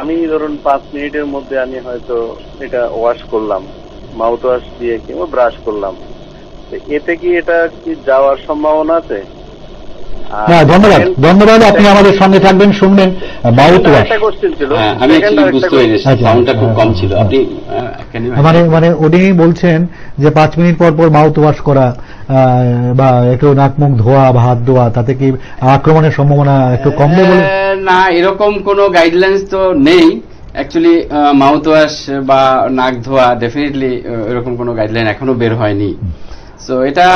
আমি ধরুন পাঁচ মিনিটের মধ্যে আমি হয়তো এটা ওয়াশ করলাম মাউথ ওয়াশ দিয়ে কিংবা ব্রাশ করলাম এতে কি এটা কি যাওয়ার সম্ভাবনা আছে হ্যাঁ ধন্যবাদ ধন্যবাদ আপনি আমাদের সঙ্গে থাকবেন শুনবেন মাউথ হ্যাঁ, আচ্ছা। আচ্ছা। মানে মানে উনি বলছেন যে পাঁচ মিনিট পর পর মাউথ ওয়াশ করা বা একটু নাক মুখ ধোয়া বা হাত ধোয়া তাতে কি আক্রমণের সম্ভাবনা একটু কম বলে না এরকম কোন গাইডলাইন্স তো নেই অ্যাকচুয়ালি মাউথ ওয়াশ বা নাক ধোয়া ডেফিনেটলি এরকম কোনো গাইডলাইন এখনো বের হয়নি সো এটা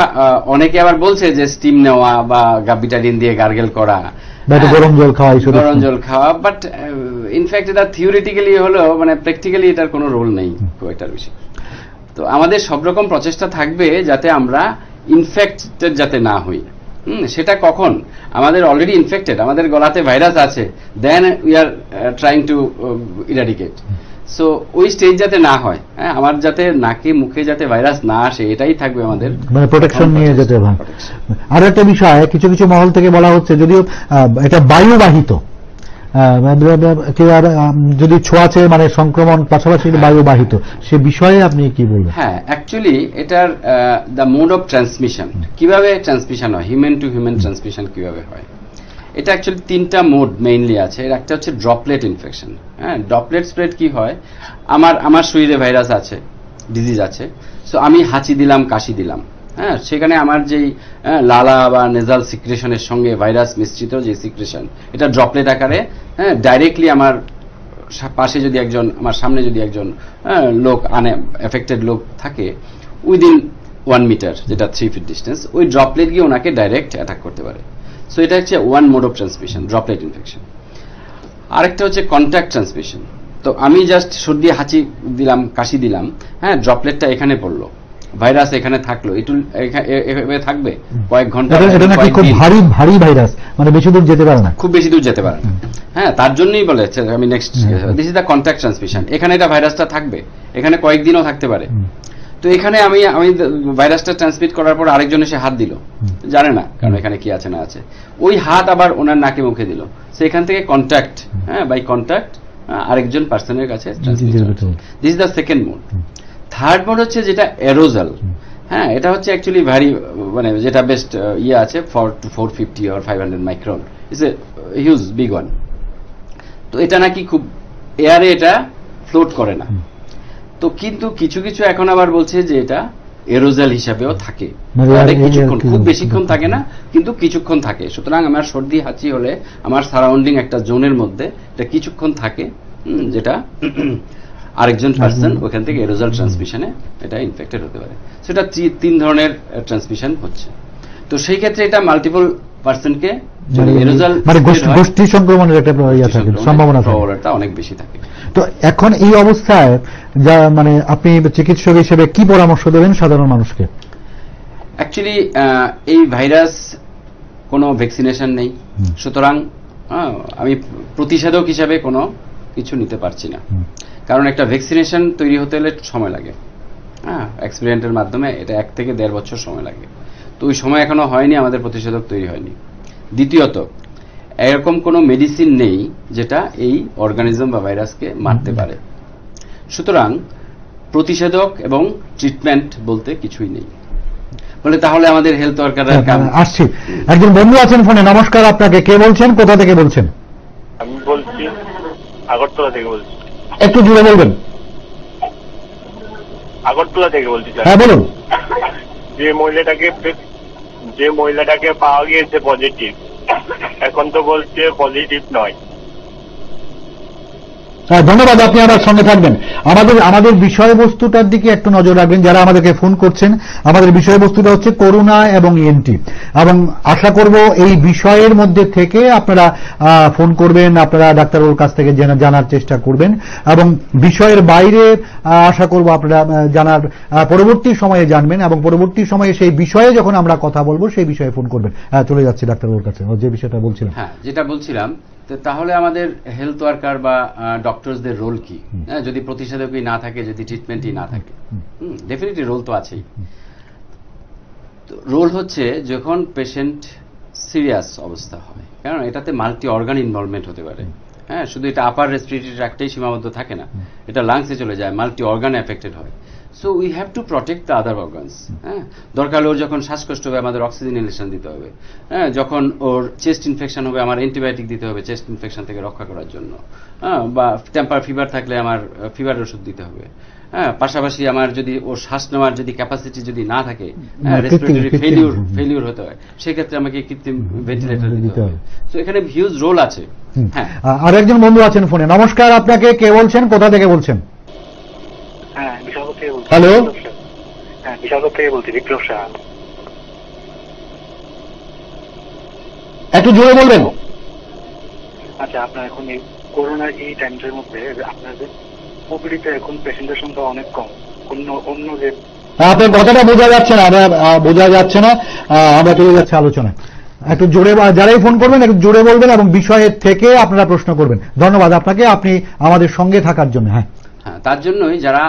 অনেকে আবার বলছে যে স্টিম নেওয়া বা গাবিটারিন দিয়ে গার্গেল করা হ্যাঁ, গরম জল খাওয়া গরম জল খাওয়া বাট ইনফ্যাক্ট এটা থিওরিটিক্যালি হলো মানে প্র্যাকটিক্যালি এটার কোনো রোল নেই এটার বিষয়ে তো আমাদের সব রকম প্রচেষ্টা থাকবে যাতে আমরা ইনফেক্টেড যাতে না হই সেটা কখন আমাদের অলরেডি ইনফেক্টেড আমাদের গলাতে ভাইরাস আছে then we are trying to eradicate so ওই স্টেজ যাতে না হয় হ্যাঁ আমার যাতে নাকে মুখে যাতে ভাইরাস না আসে এটাই থাকবে আমাদের মানে প্রোটেকশন নিয়ে যেতে হবে আর একটা বিষয় কিছু কিছু মহল থেকে বলা হচ্ছে যদিও এটা বায়ুবাহিত যদি ছোঁয়াছে মানে সংক্রমণ পাশাপাশি হ্যাঁ। বায়ুবাহিত সে বিষয়ে আপনি কি বলবেন হ্যাঁ অ্যাকচুয়ালি এটার দ্য মোড অফ ট্রান্সমিশন কিভাবে ট্রান্সমিশন হয় হিউম্যান টু হিউম্যান ট্রান্সমিশন কিভাবে হয় এটা অ্যাকচুয়ালি তিনটা মোড মেইনলি আছে এর একটা হচ্ছে ড্রপলেট ইনফেকশন হ্যাঁ ড্রপলেট স্প্রেড কি হয় আমার আমার শরীরে ভাইরাস আছে ডিজিজ আছে সো আমি হাঁচি দিলাম কাশি দিলাম হ্যাঁ সেখানে আমার যেই হ্যাঁ, লালা বা নেজাল সিক্রেশনের সঙ্গে ভাইরাস মিশ্রিত যে সিক্রেশন এটা ড্রপলেট আকারে হ্যাঁ ডাইরেক্টলি আমার পাশে যদি একজন আমার সামনে যদি একজন হ্যাঁ, লোক আনে এফেক্টেড লোক থাকে উইদিন ওয়ান মিটার যেটা থ্রি ফিট ডিস্টেন্স ওই ড্রপলেট গিয়ে ওনাকে ডাইরেক্ট অ্যাটাক করতে পারে সো এটা হচ্ছে one mode of transmission droplet infection আরেকটা হচ্ছে কন্ট্যাক্ট ট্রান্সমিশন তো আমি জাস্ট সর্দি হাঁচি দিলাম কাশি দিলাম হ্যাঁ ড্রপলেটটা এখানে পড়লো ভাইরাস এখানে থাকলো একটু এভাবে থাকবে কয়েক ঘন্টা খুব ভারী ভারী ভাইরাস মানে বেশি দূর যেতে পারে না খুব বেশি দূর যেতে পারে হ্যাঁ তার জন্যই বলে আচ্ছা, আমি next this is the contact transmission এখানে এটা ভাইরাসটা থাকবে এখানে কয়েকদিনও থাকতে পারে তো এখানে আমি আমি ভাইরাসটা ট্রান্সমিট করার পর আরেকজন এসে হাত দিল জানে না কারণ এখানে কি আছে না আছে ওই হাত আবার ওনার নাকে মুখে দিল সেখান থেকে কন্ট্যাক্ট হ্যাঁ বাই কন্ট্যাক্ট আরেকজন পার্সনের কাছে this is the second mode third mode হচ্ছে যেটা এরোজাল হ্যাঁ এটা হচ্ছে অ্যাকচুয়ালি ভারি মানে যেটা বেস্ট ইয়ে আছে for two four fifty or five hundred micron is a huge big one তো এটা নাকি খুব এয়ারে এটা ফ্লোট করে না তো কিন্তু কিছু কিছু এখন আবার বলছে যে এটা এরোজাল হিসাবেও থাকে মানে কিছুক্ষণ খুব বেশিক্ষণ থাকে না কিন্তু কিছুক্ষণ থাকে সুতরাং আমার সর্দি হাঁচি হলে আমার সারাউন্ডিং একটা জোনের মধ্যে এটা কিছুক্ষণ থাকে যেটা আরেকজন পার্সন ওখান থেকে এরোজাল ট্রান্সমিশনে এটা ইনফেক্টেড হতে পারে সেটা তিন ধরনের ট্রান্সমিশন হচ্ছে তো সেই ক্ষেত্রে এটা মাল্টিপল পার্সেন্টকে মানে গোষ্ঠী সংক্রমণের একটা অনেক বেশি থাকে তো এখন এই অবস্থায় যা মানে আপনি চিকিৎসক হিসেবে কি পরামর্শ দেবেন সাধারণ মানুষকে অ্যাকচুয়ালি এই ভাইরাস কোনো ভ্যাকসিনেশন নেই সুতরাং আমি প্রতিষেধক হিসাবে কোনো কিছু নিতে পারছি না কারণ একটা ভ্যাকসিনেশন তৈরি হতে হলে সময় লাগে হ্যাঁ এক্সপেরিয়েন্টের মাধ্যমে এটা এক থেকে দেড় বছর সময় লাগে তো ওই সময় এখনো হয়নি আমাদের প্রতিষেধক তৈরি হয়নি দ্বিতীয়ত এরকম কোনো মেডিসিন নেই যেটা এই অর্গানিজম বা ভাইরাসকে মারতে পারে সুতরাং প্রতিষেধক এবং ট্রিটমেন্ট বলতে কিছুই নেই বলে তাহলে আমাদের হেলথ হ্যাঁ, ওয়ার্কার হ্যাঁ, আসছি একজন বন্ধু আছেন ফোনে নমস্কার আপনাকে কে বলছেন কোথা থেকে বলছেন আমি বলছি আগরতলা থেকে বলছি একটু জুড়ে বলবেন আগরতলা থেকে বলছি হ্যাঁ বলুন যে মহিলাটাকে যে মহিলাটাকে পাওয়া গিয়েছে পজিটিভ এখন তো বলছে পজিটিভ নয় হ্যাঁ ধন্যবাদ আপনি আমার সঙ্গে থাকবেন আমাদের আমাদের বিষয়বস্তুটার দিকে একটু নজর রাখবেন যারা আমাদেরকে ফোন করছেন আমাদের বিষয়বস্তুটা হচ্ছে করোনা এবং এনটি এবং আশা করব এই বিষয়ের মধ্যে থেকে আপনারা ফোন করবেন আপনারা ডাক্তারবাবুর কাছ থেকে জানার চেষ্টা করবেন এবং বিষয়ের বাইরে আশা করব আপনারা জানার পরবর্তী সময়ে জানবেন এবং পরবর্তী সময়ে সেই বিষয়ে যখন আমরা কথা বলবো সেই বিষয়ে ফোন করবেন হ্যাঁ, চলে যাচ্ছি ডাক্তারবাবুর কাছে যে বিষয়টা বলছিলাম হ্যাঁ যেটা বলছিলাম তাহলে আমাদের হেলথ ওয়ার্কার বা ডক্টরসদের রোল কি হ্যাঁ যদি প্রতিষেধকই না থাকে যদি ট্রিটমেন্টই না থাকে ডেফিনেটলি রোল তো আছেই রোল হচ্ছে যখন পেশেন্ট সিরিয়াস অবস্থা হয় কারণ এটাতে মাল্টি অর্গান ইনভলভমেন্ট হতে পারে হ্যাঁ শুধু এটা আপার রেসপিরেটরি ট্র্যাক্টেই সীমাবদ্ধ থাকে না এটা লাংসে চলে যায় মাল্টি অর্গান এফেক্টেড হয় so we have to protect the other organs হ্যাঁ দরকার ওর যখন শ্বাসকষ্ট হবে আমাদের অক্সিজেন ইনহেলেশন দিতে হবে হ্যাঁ যখন ওর চেস্ট ইনফেকশন হবে আমার অ্যান্টিবায়োটিক দিতে হবে চেস্ট ইনফেকশন থেকে রক্ষা করার জন্য হ্যাঁ বা টেম্পার ফিভার থাকলে আমার ফিভার ওষুধ দিতে হবে হ্যাঁ পাশাপাশি আমার যদি ও শ্বাস নেওয়ার যদি ক্যাপাসিটি যদি না থাকে রেসপিরেটরি ফেলিউর ফেলিউর হতে হয় সেক্ষেত্রে আমাকে কৃত্রিম ভেন্টিলেটর দিতে হবে তো এখানে হিউজ রোল আছে হ্যাঁ আর একজন বন্ধু আছেন ফোনে নমস্কার আপনাকে কে বলছেন কোথা থেকে বলছেন হ্যালো হ্যাঁ বিশালগড় থেকে বলছি বিপ্লব সাহা একটু জোরে বলবেন আচ্ছা আপনার এখন এই করোনার এই টাইমটার মধ্যে আপনাদের ওপিডিতে এখন পেশেন্টের সংখ্যা অনেক কম অন্য অন্য যে হ্যাঁ, আপনার কথাটা বোঝা যাচ্ছে না বোঝা যাচ্ছে না আমরা চলে যাচ্ছে আলোচনা একটু জোরে যারাই ফোন করবেন একটু জোরে বলবেন এবং বিষয়ের থেকে আপনারা প্রশ্ন করবেন ধন্যবাদ আপনাকে আপনি আমাদের সঙ্গে থাকার জন্য হ্যাঁ হ্যাঁ তার জন্যই যারা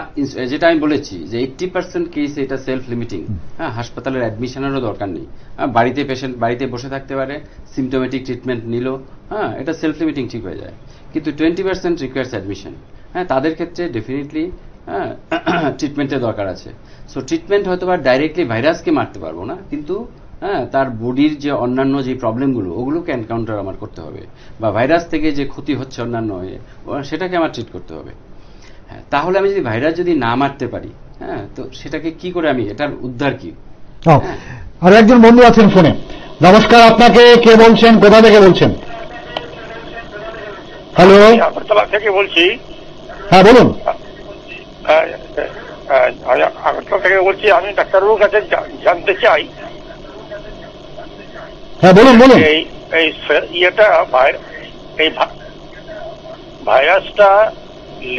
যেটা আমি বলেছি যে এইট্টি পার্সেন্ট কেস এটা সেলফ লিমিটিং হ্যাঁ হাসপাতালের অ্যাডমিশনেরও দরকার নেই হ্যাঁ, বাড়িতে পেশেন্ট বাড়িতে বসে থাকতে পারে সিমটোমেটিক ট্রিটমেন্ট নিল হ্যাঁ এটা সেলফ লিমিটিং ঠিক হয়ে যায় কিন্তু টোয়েন্টি পার্সেন্ট রিকোয়ার্স অ্যাডমিশন হ্যাঁ তাদের ক্ষেত্রে ডেফিনেটলি হ্যাঁ ট্রিটমেন্টের দরকার আছে সো ট্রিটমেন্ট হয়তো বা ডাইরেক্টলি ভাইরাসকে মারতে পারবো না কিন্তু হ্যাঁ তার বডির যে অন্যান্য যে প্রবলেমগুলো ওগুলোকে এনকাউন্টার আমার করতে হবে বা ভাইরাস থেকে যে ক্ষতি হচ্ছে অন্যান্য সেটাকে আমার ট্রিট করতে হবে হ্যাঁ তাহলে আমি যদি ভাইরাস যদি না মারতে পারি হ্যাঁ তো সেটাকে কি করে আমি এটার উদ্ধার কি হ্যাঁ। আর একজন বন্ধু আছেন ফোনে নমস্কার আপনাকে কে বলছেন কোথা থেকে বলছেন হ্যালো আগরতলা থেকে বলছি হ্যাঁ বলুন হ্যাঁ, হ্যাঁ, আগরতলা থেকে বলছি আমি ডাক্তারবাবুর কাছে জানতে চাই হ্যাঁ বলুন বলুন এই এই ইয়েটা এই ভাইরাসটা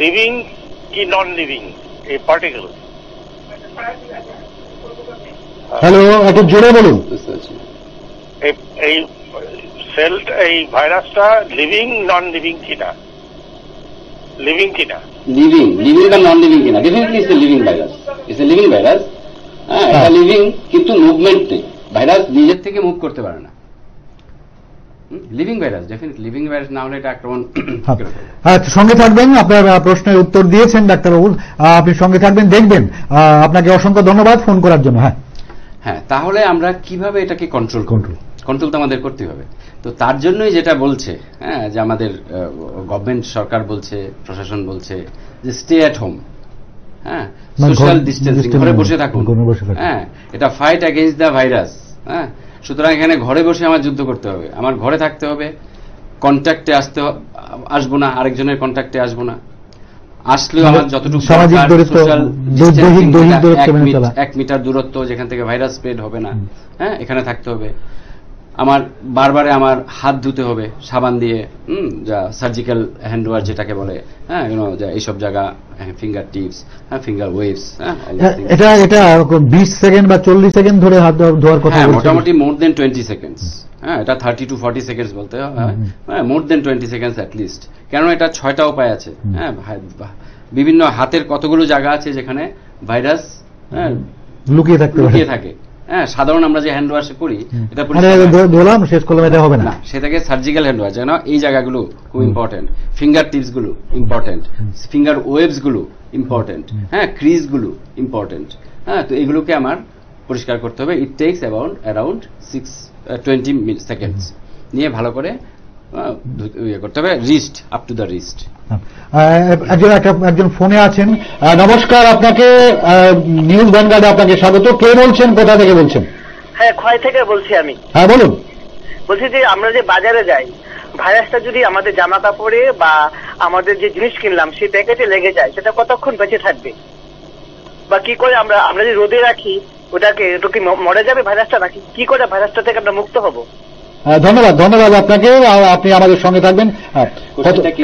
লিভিং কি নন লিভিং এই পার্টিকেল হ্যালো একটু জোরে বলুন এই সেল এই ভাইরাসটা লিভিং নন লিভিং কিনা লিভিং কিনা লিভিং লিভিং বা নন লিভিং কিনা definitely it's a living virus it's a living virus হ্যাঁ এটা লিভিং হ্যাঁ। কিন্তু মুভমেন্ট নেই ভাইরাস নিজের থেকে মুভ করতে পারে না আচ্ছা, সঙ্গে থাকবেন আপনার প্রশ্নের উত্তর দিয়েছেন ডাক্তারবাবু আপনি সঙ্গে থাকবেন দেখবেন আপনাকে অসংখ্য ধন্যবাদ ফোন করার জন্য হ্যাঁ হ্যাঁ তাহলে আমরা কিভাবে এটাকে কন্ট্রোল কন্ট্রোল কন্ট্রোল তো আমাদের করতে হবে তো তার জন্যই যেটা বলছে হ্যাঁ যে আমাদের গভর্নমেন্ট সরকার বলছে প্রশাসন বলছে যে স্টে অ্যাট হোম হ্যাঁ মানে মানে সোশ্যাল ডিস্টেন্সিং ঘরে বসে থাকুন হ্যাঁ এটা ফাইট অ্যাগেনস্ট দ্য ভাইরাস হ্যাঁ সুতরাং এখানে ঘরে বসে আমার যুদ্ধ করতে হবে আমার ঘরে থাকতে হবে কন্ট্যাক্টে আসতে আসবো না আরেকজনের কন্ট্যাক্টে আসবো না আসলেও আমার যতটুকু এক মিটার দূরত্ব যেখান থেকে ভাইরাস স্প্রেড হবে না হ্যাঁ এখানে থাকতে হবে আমার বারবারে আমার হাত ধুতে হবে সাবান দিয়ে যা সার্জিক্যাল হ্যান্ড ওয়াশ যেটাকে বলে হ্যাঁ যা এইসব জায়গা ফিঙ্গার টিপস হ্যাঁ ফিঙ্গার হ্যাঁ, ওয়েভস হ্যাঁ, হ্যাঁ, এটা এটা বিশ সেকেন্ড বা চল্লিশ সেকেন্ড ধরে হাত ধোয়ার কথা মোটামুটি মোর দেন টোয়েন্টি সেকেন্ডস হ্যাঁ এটা থার্টি টু ফর্টি সেকেন্ডস বলতে হয় হ্যাঁ more than twenty seconds at least কেন এটা ছয়টা উপায় আছে হ্যাঁ বিভিন্ন হাতের কতগুলো জায়গা আছে যেখানে ভাইরাস হ্যাঁ লুকিয়ে থাকে লুকিয়ে থাকে হ্যাঁ, সাধারণ আমরা যে হ্যান্ড ওয়াশ করি এটা শেষ করলাম এটা হবে না সেটাকে সার্জিক্যাল হ্যান্ড ওয়াশ যেন এই জায়গাগুলো খুব ইম্পর্টেন্ট ফিঙ্গার টিপস গুলো ইম্পর্টেন্ট ফিঙ্গার ওয়েবস গুলো ইম্পর্টেন্ট হ্যাঁ ক্রিজ গুলো ইম্পর্টেন্ট হ্যাঁ তো এগুলোকে আমার পরিষ্কার করতে হবে it takes about around six twenty seconds নিয়ে ভালো করে ইয়ে একজন ফোনে আছেন নমস্কার আপনাকে নিউজ ব্যানগার্ডে আপনাকে স্বাগত কে বলছেন কোথা থেকে বলছেন হ্যাঁ ক্ষয় থেকে বলছি আমি হ্যাঁ বলুন বলছি যে আমরা যে বাজারে যাই ভাইরাসটা যদি আমাদের জামা কাপড়ে বা আমাদের যে জিনিস কিনলাম সেই প্যাকেটে লেগে যায় সেটা কতক্ষণ বেঁচে থাকবে বা কি করে আমরা আমরা যে রোদে রাখি ওটাকে ওটা কি মরে যাবে ভাইরাসটা নাকি কি করে ভাইরাসটা থেকে আমরা মুক্ত হবো ধন্যবাদ ধন্যবাদ আপনাকে আপনি আমাদের সঙ্গে থাকবেন হ্যাঁ,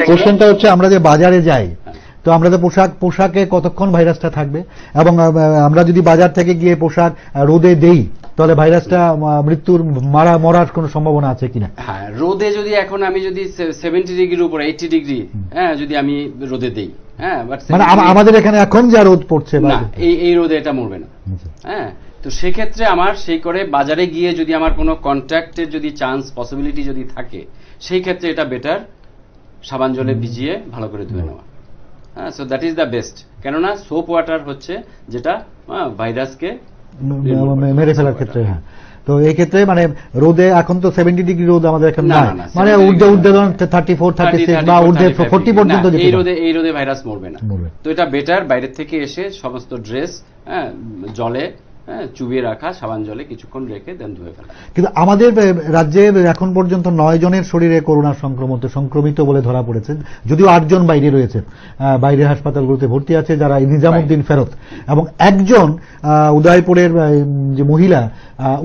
কোশ্চেনটা হচ্ছে আমরা যে বাজারে যাই হ্যাঁ। তো আমরা তো পোশাক পোশাকে কতক্ষণ ভাইরাসটা থাকবে এবং আমরা যদি বাজার থেকে গিয়ে পোশাক রোদে দেই তাহলে ভাইরাসটা মৃত্যুর মারা মরার কোন সম্ভাবনা আছে কিনা হ্যাঁ রোদে যদি এখন আমি যদি সেভেন্টি ডিগ্রির উপর এইটি ডিগ্রি হ্যাঁ যদি আমি রোদে দেই হ্যাঁ মানে আমাদের এখানে এখন যা রোদ পড়ছে না এই রোদে এটা মরবে না আচ্ছা। হ্যাঁ তো সেক্ষেত্রে আমার সেই করে বাজারে গিয়ে যদি আমার কোনো কন্ট্রাক্টের যদি চান্স পসিবিলিটি যদি থাকে সেই ক্ষেত্রে এটা বেটার সাবান জলে ভিজিয়ে ভালো করে ধুয়ে নেওয়া হ্যাঁ so that is the best কেননা সোপ ওয়াটার হচ্ছে যেটা ভাইরাসকে মেরে ফেলার ক্ষেত্রে হ্যাঁ তো এই ক্ষেত্রে মানে রোদে এখন তো সেভেন্টি ডিগ্রি রোদ আমাদের এখানে নাই মানে উর্ধে উর্ধে ধরুন থার্টি ফোর থার্টি সিক্স বা উর্ধে ফোরটি পর্যন্ত এই রোদে এই রোদে ভাইরাস মরবে না তো এটা বেটার বাইরের থেকে এসে সমস্ত ড্রেস হ্যাঁ, জলে হ্যাঁ, চুবিয়ে রাখা সাবান জলে কিছুক্ষণ রেখে দেন ধুয়ে ফেলা কিন্তু আমাদের রাজ্যে এখন পর্যন্ত নয় জনের শরীরে করোনা সংক্রমণ সংক্রমিত বলে ধরা পড়েছে যদিও আটজন বাইরে রয়েছে বাইরে হাসপাতালগুলোতে ভর্তি আছে যারা নিজামুদ্দিন ফেরত এবং একজন উদয়পুরের যে মহিলা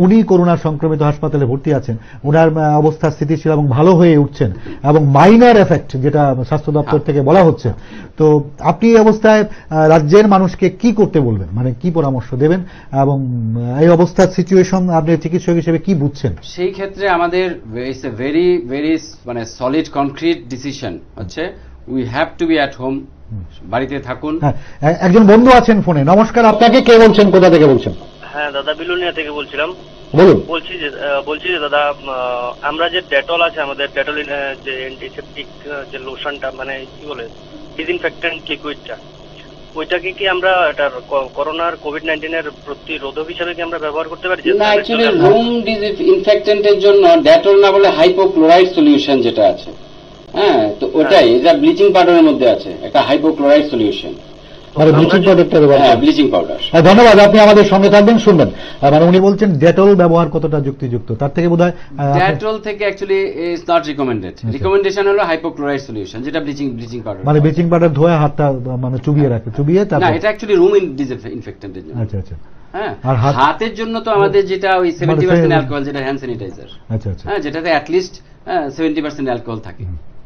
উনি করোনা সংক্রমিত হাসপাতালে ভর্তি আছেন ওনার অবস্থা স্থিতিশীল এবং ভালো হয়ে উঠছেন এবং মাইনার এফেক্ট যেটা স্বাস্থ্য দপ্তর হ্যাঁ। থেকে বলা হচ্ছে তো আপনি এই অবস্থায় রাজ্যের মানুষকে কি করতে বলবেন মানে কি পরামর্শ দেবেন এবং এবং এই অবস্থার সিচুয়েশন আপনি চিকিৎসক হিসেবে কি বুঝছেন সেই ক্ষেত্রে আমাদের ইটস এ ভেরি ভেরি মানে সলিড কনক্রিট ডিসিশন হচ্ছে we have to be at home বাড়িতে থাকুন হ্যাঁ, একজন বন্ধু আছেন ফোনে নমস্কার আপনাকে কে বলছেন কোথা থেকে বলছেন হ্যাঁ দাদা বিলুনিয়া থেকে বলছিলাম বলুন বলছি যে বলছি যে দাদা আমরা যে ডেটল আছে আমাদের ডেটল যে অ্যান্টিসেপটিক যে লোশনটা মানে কি বলে ডিসইনফেক্ট্যান্ট লিকুইডটা ওইটাকে কি আমরা এটার করোনার কোভিড নাইন্টিনের প্রতিরোধক হিসেবে কি আমরা ব্যবহার করতে পারি না অ্যাকচুয়ালি রুম ডিজিজ এর জন্য ড্যাটল না বলে হাইপোক্লোরাইড সলিউশন যেটা আছে হ্যাঁ তো ওটাই যা ব্লিচিং পাউডারের মধ্যে আছে একটা হাইপোক্লোরাইড সলিউশন মানে ব্লিচিং পাউডারটা ব্যবহার হ্যাঁ, ব্লিচিং পাউডার হ্যাঁ, ধন্যবাদ আপনি আমাদের সঙ্গে থাকবেন শুনবেন মানে উনি বলছেন ডেটল ব্যবহার কতটা যুক্তিযুক্ত তার থেকে বোধ হয় ডেটল থেকে actually is not recommended recommendation হলো হাইপোক্লোরাইড সলিউশন যেটা ব্লিচিং ব্লিচিং পাউডার মানে ব্লিচিং পাউডার ধোয়া হাতটা মানে চুবিয়ে রাখে চুবিয়ে তারপর না এটা অ্যাকচুয়ালি রুম এর জন্য আচ্ছা আচ্ছা হ্যাঁ হাতের জন্য তো আমাদের যেটা ওই 70% মানে অ্যালকোহল যেটা হ্যান্ড স্যানিটাইজার আচ্ছা আচ্ছা হ্যাঁ যেটাতে অ্যাট লিস্ট 70% অ্যালকোহল থাকে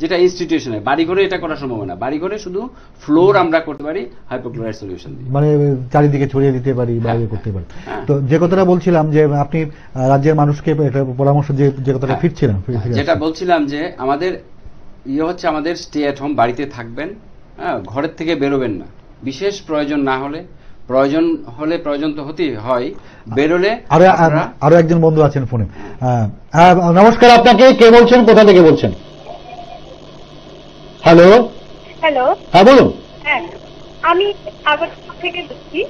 যেটা ইনস্টিটিউশনে বাড়ি ঘরে এটা করা সম্ভব না বাড়ি ঘরে শুধু ফ্লোর আমরা করতে পারি হাইপোক্লোরাইড সলিউশন দিয়ে মানে চারিদিকে ছড়িয়ে দিতে পারি হ্যাঁ, বাইরে করতে পারি হ্যাঁ, হ্যাঁ। তো যে কথাটা বলছিলাম যে আপনি রাজ্যের মানুষকে একটা পরামর্শ যে যে কথাটা ফিরছিলাম যেটা বলছিলাম যে আমাদের ইয়ে হচ্ছে আমাদের স্টে অ্যাট হোম বাড়িতে থাকবেন হ্যাঁ ঘরের থেকে বেরোবেন না বিশেষ প্রয়োজন না হলে প্রয়োজন হলে প্রয়োজন তো হতেই হয় বেরোলে আরো একজন বন্ধু আছেন ফোনে নমস্কার আপনাকে কে বলছেন কোথা থেকে বলছেন হ্যালো হ্যালো হ্যাঁ বলুন হ্যাঁ, আমি আগরতলা থেকে বলছি